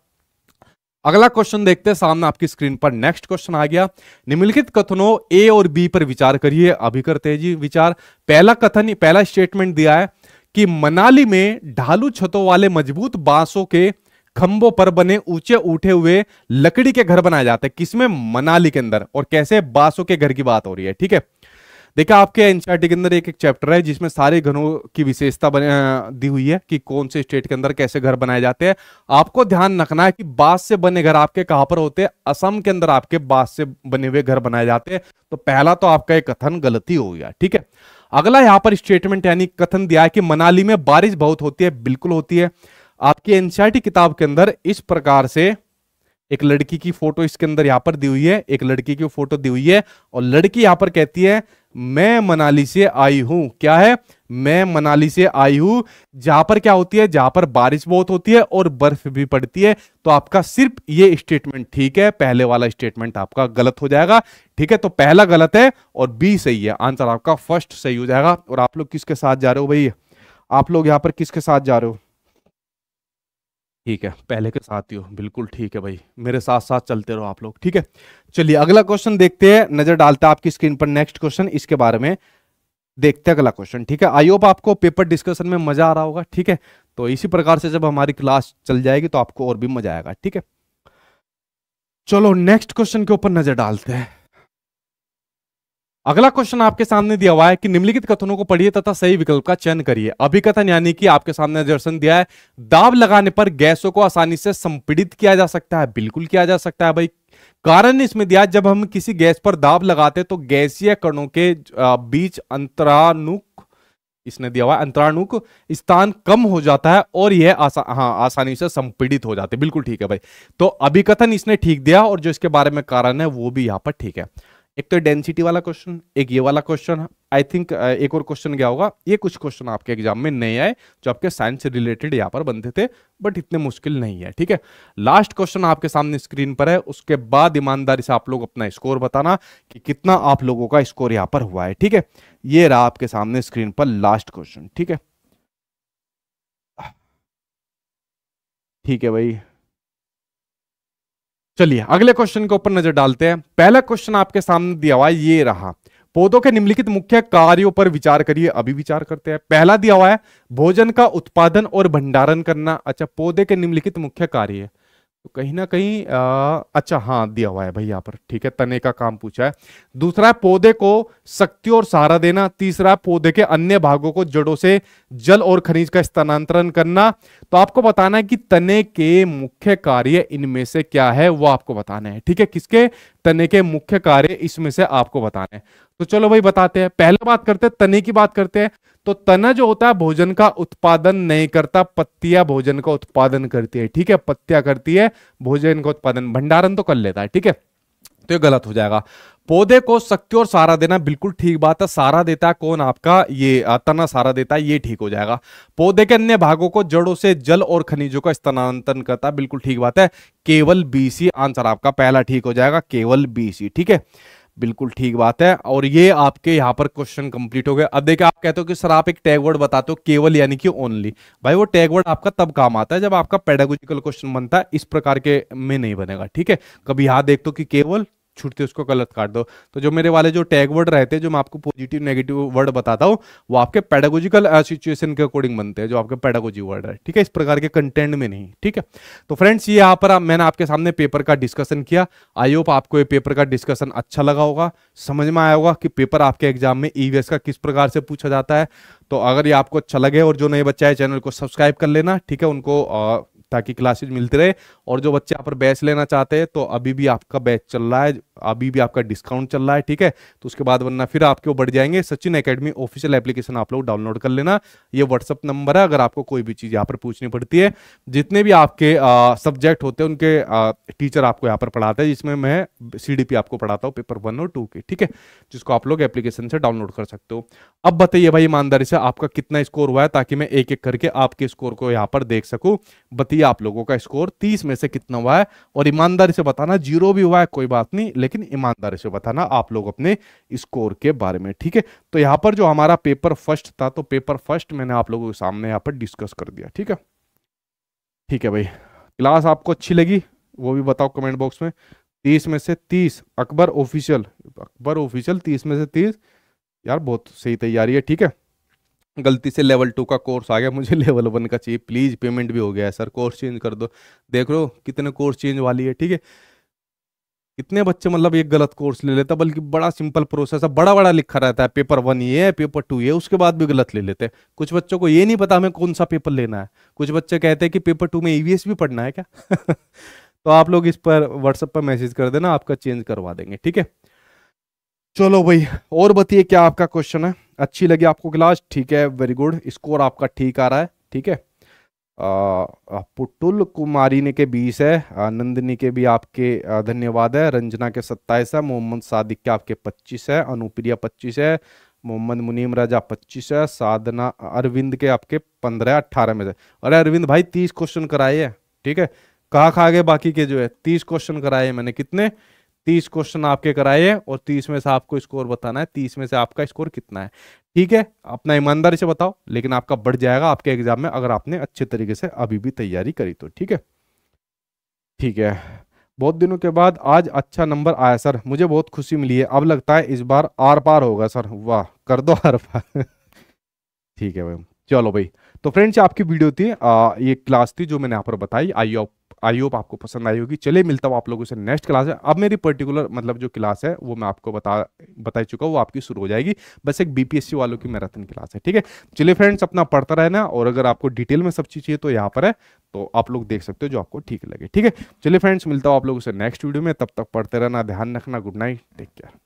अगला क्वेश्चन देखते हैं सामने आपकी स्क्रीन पर नेक्स्ट क्वेश्चन आ गया निम्नलिखित कथनों ए और बी पर विचार करिए अभी करते हैं जी विचार पहला कथन पहला स्टेटमेंट दिया है कि मनाली में ढालू छतों वाले मजबूत बांसों के खंभों पर बने ऊंचे उठे हुए लकड़ी के घर बनाए जाते हैं किसमें मनाली के अंदर और कैसे बांसों के घर की बात हो रही है ठीक है देखा आपके एनसीआरटी के अंदर एक एक चैप्टर है जिसमें सारे घरों की विशेषता दी हुई है कि कौन से स्टेट के अंदर कैसे घर बनाए जाते हैं आपको ध्यान रखना है कि बांस से बने घर आपके कहां पर होते हैं असम के अंदर आपके बांस से बने हुए घर बनाए जाते हैं तो पहला तो आपका एक कथन गलती हो गया ठीक है अगला यहां पर स्टेटमेंट यानी कथन दिया है कि मनाली में बारिश बहुत होती है बिल्कुल होती है आपकी एनसीआरटी किताब के अंदर इस प्रकार से एक लड़की की फोटो इसके अंदर यहां पर दी हुई है एक लड़की की फोटो दी हुई है और लड़की यहां पर कहती है मैं मनाली से आई हूं क्या है मैं मनाली से आई हूं जहां पर क्या होती है जहां पर बारिश बहुत होती है और बर्फ भी पड़ती है तो आपका सिर्फ ये स्टेटमेंट ठीक है पहले वाला स्टेटमेंट आपका गलत हो जाएगा ठीक है तो पहला गलत है और बी सही है आंसर आपका फर्स्ट सही हो जाएगा और आप लोग किसके साथ जा रहे हो भैया आप लोग यहाँ पर किसके साथ जा रहे हो ठीक है पहले के साथ ही हो बिल्कुल ठीक है भाई मेरे साथ साथ चलते रहो आप लोग ठीक है चलिए अगला क्वेश्चन देखते हैं नजर डालते हैं आपकी स्क्रीन पर नेक्स्ट क्वेश्चन इसके बारे में देखते हैं अगला क्वेश्चन ठीक है आई होप आपको पेपर डिस्कशन में मजा आ रहा होगा ठीक है तो इसी प्रकार से जब हमारी क्लास चल जाएगी तो आपको और भी मजा आएगा ठीक है चलो नेक्स्ट क्वेश्चन के ऊपर नजर डालते हैं अगला क्वेश्चन आपके सामने दिया हुआ है कि निम्नलिखित कथनों को पढ़िए तथा सही विकल्प का चयन करिए अभिकथन यानी कि आपके सामने दर्शन दिया है दाब लगाने पर गैसों को आसानी से संपीड़ित किया जा सकता है बिल्कुल किया जा सकता है भाई कारण इसमें दिया जब हम किसी गैस पर दाब लगाते तो गैसीय कणों के बीच अंतराणुक इसने दिया हुआ अंतराणुक स्थान कम हो जाता है और यह आसा हाँ आसानी से संपीड़ित हो जाते बिल्कुल ठीक है भाई तो अभिकथन इसने ठीक दिया और जो इसके बारे में कारण है वो भी यहाँ पर ठीक है एक तो डेंसिटी वाला क्वेश्चन एक ये वाला क्वेश्चन आई थिंक एक और क्वेश्चन क्या होगा ये कुछ क्वेश्चन आपके एग्जाम में नहीं आए जो आपके साइंस से रिलेटेड यहाँ पर बनते थे बट इतने मुश्किल नहीं है ठीक है लास्ट क्वेश्चन आपके सामने स्क्रीन पर है उसके बाद ईमानदारी से आप लोग अपना स्कोर बताना कि कितना आप लोगों का स्कोर यहाँ पर हुआ है ठीक है ये रहा आपके सामने स्क्रीन पर लास्ट क्वेश्चन ठीक है ठीक है भाई चलिए अगले क्वेश्चन के ऊपर नजर डालते हैं पहला क्वेश्चन आपके सामने दिया हुआ है ये रहा पौधों के निम्नलिखित मुख्य कार्यों पर विचार करिए अभी विचार करते हैं पहला दिया हुआ है भोजन का उत्पादन और भंडारण करना अच्छा पौधे के निम्नलिखित मुख्य कार्य तो कहीं ना कहीं आ, अच्छा हाँ दिया हुआ है भाई यहाँ पर ठीक है तने का काम पूछा है दूसरा है पौधे को शक्ति और सहारा देना तीसरा पौधे के अन्य भागों को जड़ों से जल और खनिज का स्थानांतरण करना तो आपको बताना है कि तने के मुख्य कार्य इनमें से क्या है वो आपको बताना है ठीक है किसके तने के मुख्य कार्य इसमें से आपको बताना है तो चलो भाई बताते हैं पहले बात करते हैं तने की बात करते हैं तो तना जो होता है भोजन का उत्पादन नहीं करता पत्तियां भोजन का उत्पादन करती है ठीक है पत्तियां करती है भोजन का उत्पादन भंडारण तो कर लेता है ठीक है तो ये गलत हो जाएगा पौधे को शक्ति और सारा देना बिल्कुल ठीक बात है सारा देता है कौन आपका ये तना सारा देता है ये ठीक हो जाएगा पौधे के अन्य भागों को जड़ों से जल और खनिजों का स्थानांतरण करता है बिल्कुल ठीक बात है केवल बीसी आंसर आपका पहला ठीक हो जाएगा केवल बीसी ठीक है बिल्कुल ठीक बात है और ये आपके यहाँ पर क्वेश्चन कंप्लीट हो गया अब देखिए आप कहते हो कि सर आप एक टैग वर्ड बताते हो केवल यानी कि ओनली भाई वो टैग वर्ड आपका तब काम आता है जब आपका पेडागोजिकल क्वेश्चन बनता है इस प्रकार के में नहीं बनेगा ठीक है कभी यहाँ देखते हो कि केवल छूटते उसको गलत काट दो तो जो मेरे वाले जो टैग वर्ड रहते हैं जो मैं आपको पॉजिटिव नेगेटिव वर्ड बताता हूँ वो आपके पेडागोजिकल सिचुएशन के अकॉर्डिंग बनते हैं जो आपके पेडागोजी वर्ड है ठीक है इस प्रकार के कंटेंट में नहीं ठीक है तो फ्रेंड्स ये यहाँ पर मैंने आपके सामने पेपर का डिस्कशन किया आई होप आपको ये पेपर का डिस्कशन अच्छा लगा होगा समझ में आया होगा कि पेपर आपके एग्जाम में ई e का किस प्रकार से पूछा जाता है तो अगर ये आपको अच्छा लगे और जो नए बच्चा है चैनल को सब्सक्राइब कर लेना ठीक है उनको ताकि क्लासेज मिलते रहे और जो बच्चे यहाँ पर बैच लेना चाहते हैं तो अभी भी आपका बैच चल रहा है अभी भी आपका डिस्काउंट चल रहा है ठीक है तो उसके बाद वरना फिर आपके वो बढ़ जाएंगे सचिन अकेडमी ऑफिशियल एप्लीकेशन आप लोग डाउनलोड कर लेना ये व्हाट्सअप नंबर है अगर आपको कोई भी चीज़ यहाँ पर पूछनी पड़ती है जितने भी आपके सब्जेक्ट होते हैं उनके टीचर आपको यहाँ पर पढ़ाते हैं जिसमें मैं सी आपको पढ़ाता हूँ पेपर वन और टू के ठीक है जिसको आप लोग एप्लीकेशन से डाउनलोड कर सकते हो अब बताइए भाई ईमानदारी से आपका कितना स्कोर हुआ है ताकि मैं एक एक करके आपके स्कोर को यहाँ पर देख सकूँ बताइए आप लोगों का स्कोर तीस में से कितना हुआ है और ईमानदारी से बताना जीरो भी हुआ है कोई बात नहीं लेकिन ईमानदारी से बताना आप लोग अपने स्कोर के बारे में ठीक है तो यहाँ पर जो हमारा पेपर फर्स्ट था तो पेपर फर्स्ट मैंने आप लोगों के सामने यहाँ पर डिस्कस कर दिया ठीक है ठीक है भाई क्लास आपको अच्छी लगी वो भी बताओ कमेंट बॉक्स में तीस में से तीस अकबर ऑफिशियल अकबर ऑफिशियल तीस में से तीस यार बहुत सही तैयारी है ठीक है गलती से लेवल टू का कोर्स आ गया मुझे लेवल वन का चाहिए प्लीज़ पेमेंट भी हो गया है सर कोर्स चेंज कर दो देख लो कितने कोर्स चेंज वाली है ठीक है कितने बच्चे मतलब एक गलत कोर्स ले लेता बल्कि बड़ा सिंपल प्रोसेस है बड़ा बड़ा लिखा रहता है पेपर वन ये है पेपर टू ये उसके बाद भी गलत ले लेते हैं कुछ बच्चों को ये नहीं पता हमें कौन सा पेपर लेना है कुछ बच्चे कहते हैं कि पेपर टू में ईवीएस e भी पढ़ना है क्या तो आप लोग इस पर व्हाट्सएप पर मैसेज कर देना आपका चेंज करवा देंगे ठीक है चलो भाई और बताइए क्या आपका क्वेश्चन है अच्छी लगी आपको क्लास ठीक है वेरी गुड स्कोर आपका ठीक आ रहा है ठीक है पुटुल कुमारी ने के बीस है नंदिनी के भी आपके धन्यवाद है रंजना के सत्ताईस है मोहम्मद सादिक के आपके पच्चीस है अनुप्रिया पच्चीस है मोहम्मद मुनीम राजा पच्चीस है साधना अरविंद के आपके पंद्रह अट्ठारह में से अरे अरविंद भाई तीस क्वेश्चन कराए हैं ठीक है कहा खा गए बाकी के जो है तीस क्वेश्चन कराए मैंने कितने तीस क्वेश्चन आपके कराए और तीस में से आपको स्कोर बताना है तीस में से आपका स्कोर कितना है ठीक है अपना ईमानदारी से बताओ लेकिन आपका बढ़ जाएगा आपके एग्जाम में अगर आपने अच्छे तरीके से अभी भी तैयारी करी तो ठीक है ठीक है बहुत दिनों के बाद आज अच्छा नंबर आया सर मुझे बहुत खुशी मिली है अब लगता है इस बार आर पार होगा सर वाह कर दो आर पार ठीक है भाई चलो भाई तो फ्रेंड्स आपकी वीडियो थी आ, ये क्लास थी जो मैंने यहाँ पर बताई आई होप आई होप आपको पसंद आई होगी चलिए मिलता हूँ आप लोगों से नेक्स्ट क्लास है अब मेरी पर्टिकुलर मतलब जो क्लास है वो मैं आपको बता बता चुका हूँ वो आपकी शुरू हो जाएगी बस एक बीपीएससी वालों की मैराथन क्लास है ठीक है चलिए फ्रेंड्स अपना पढ़ता रहना और अगर आपको डिटेल में सब चीज़ चाहिए तो यहाँ पर है तो आप लोग देख सकते हो जो आपको ठीक लगे ठीक है चलिए फ्रेंड्स मिलता हूँ आप लोगों से नेक्स्ट वीडियो में तब तक पढ़ते रहना ध्यान रखना गुड नाइट टेक केयर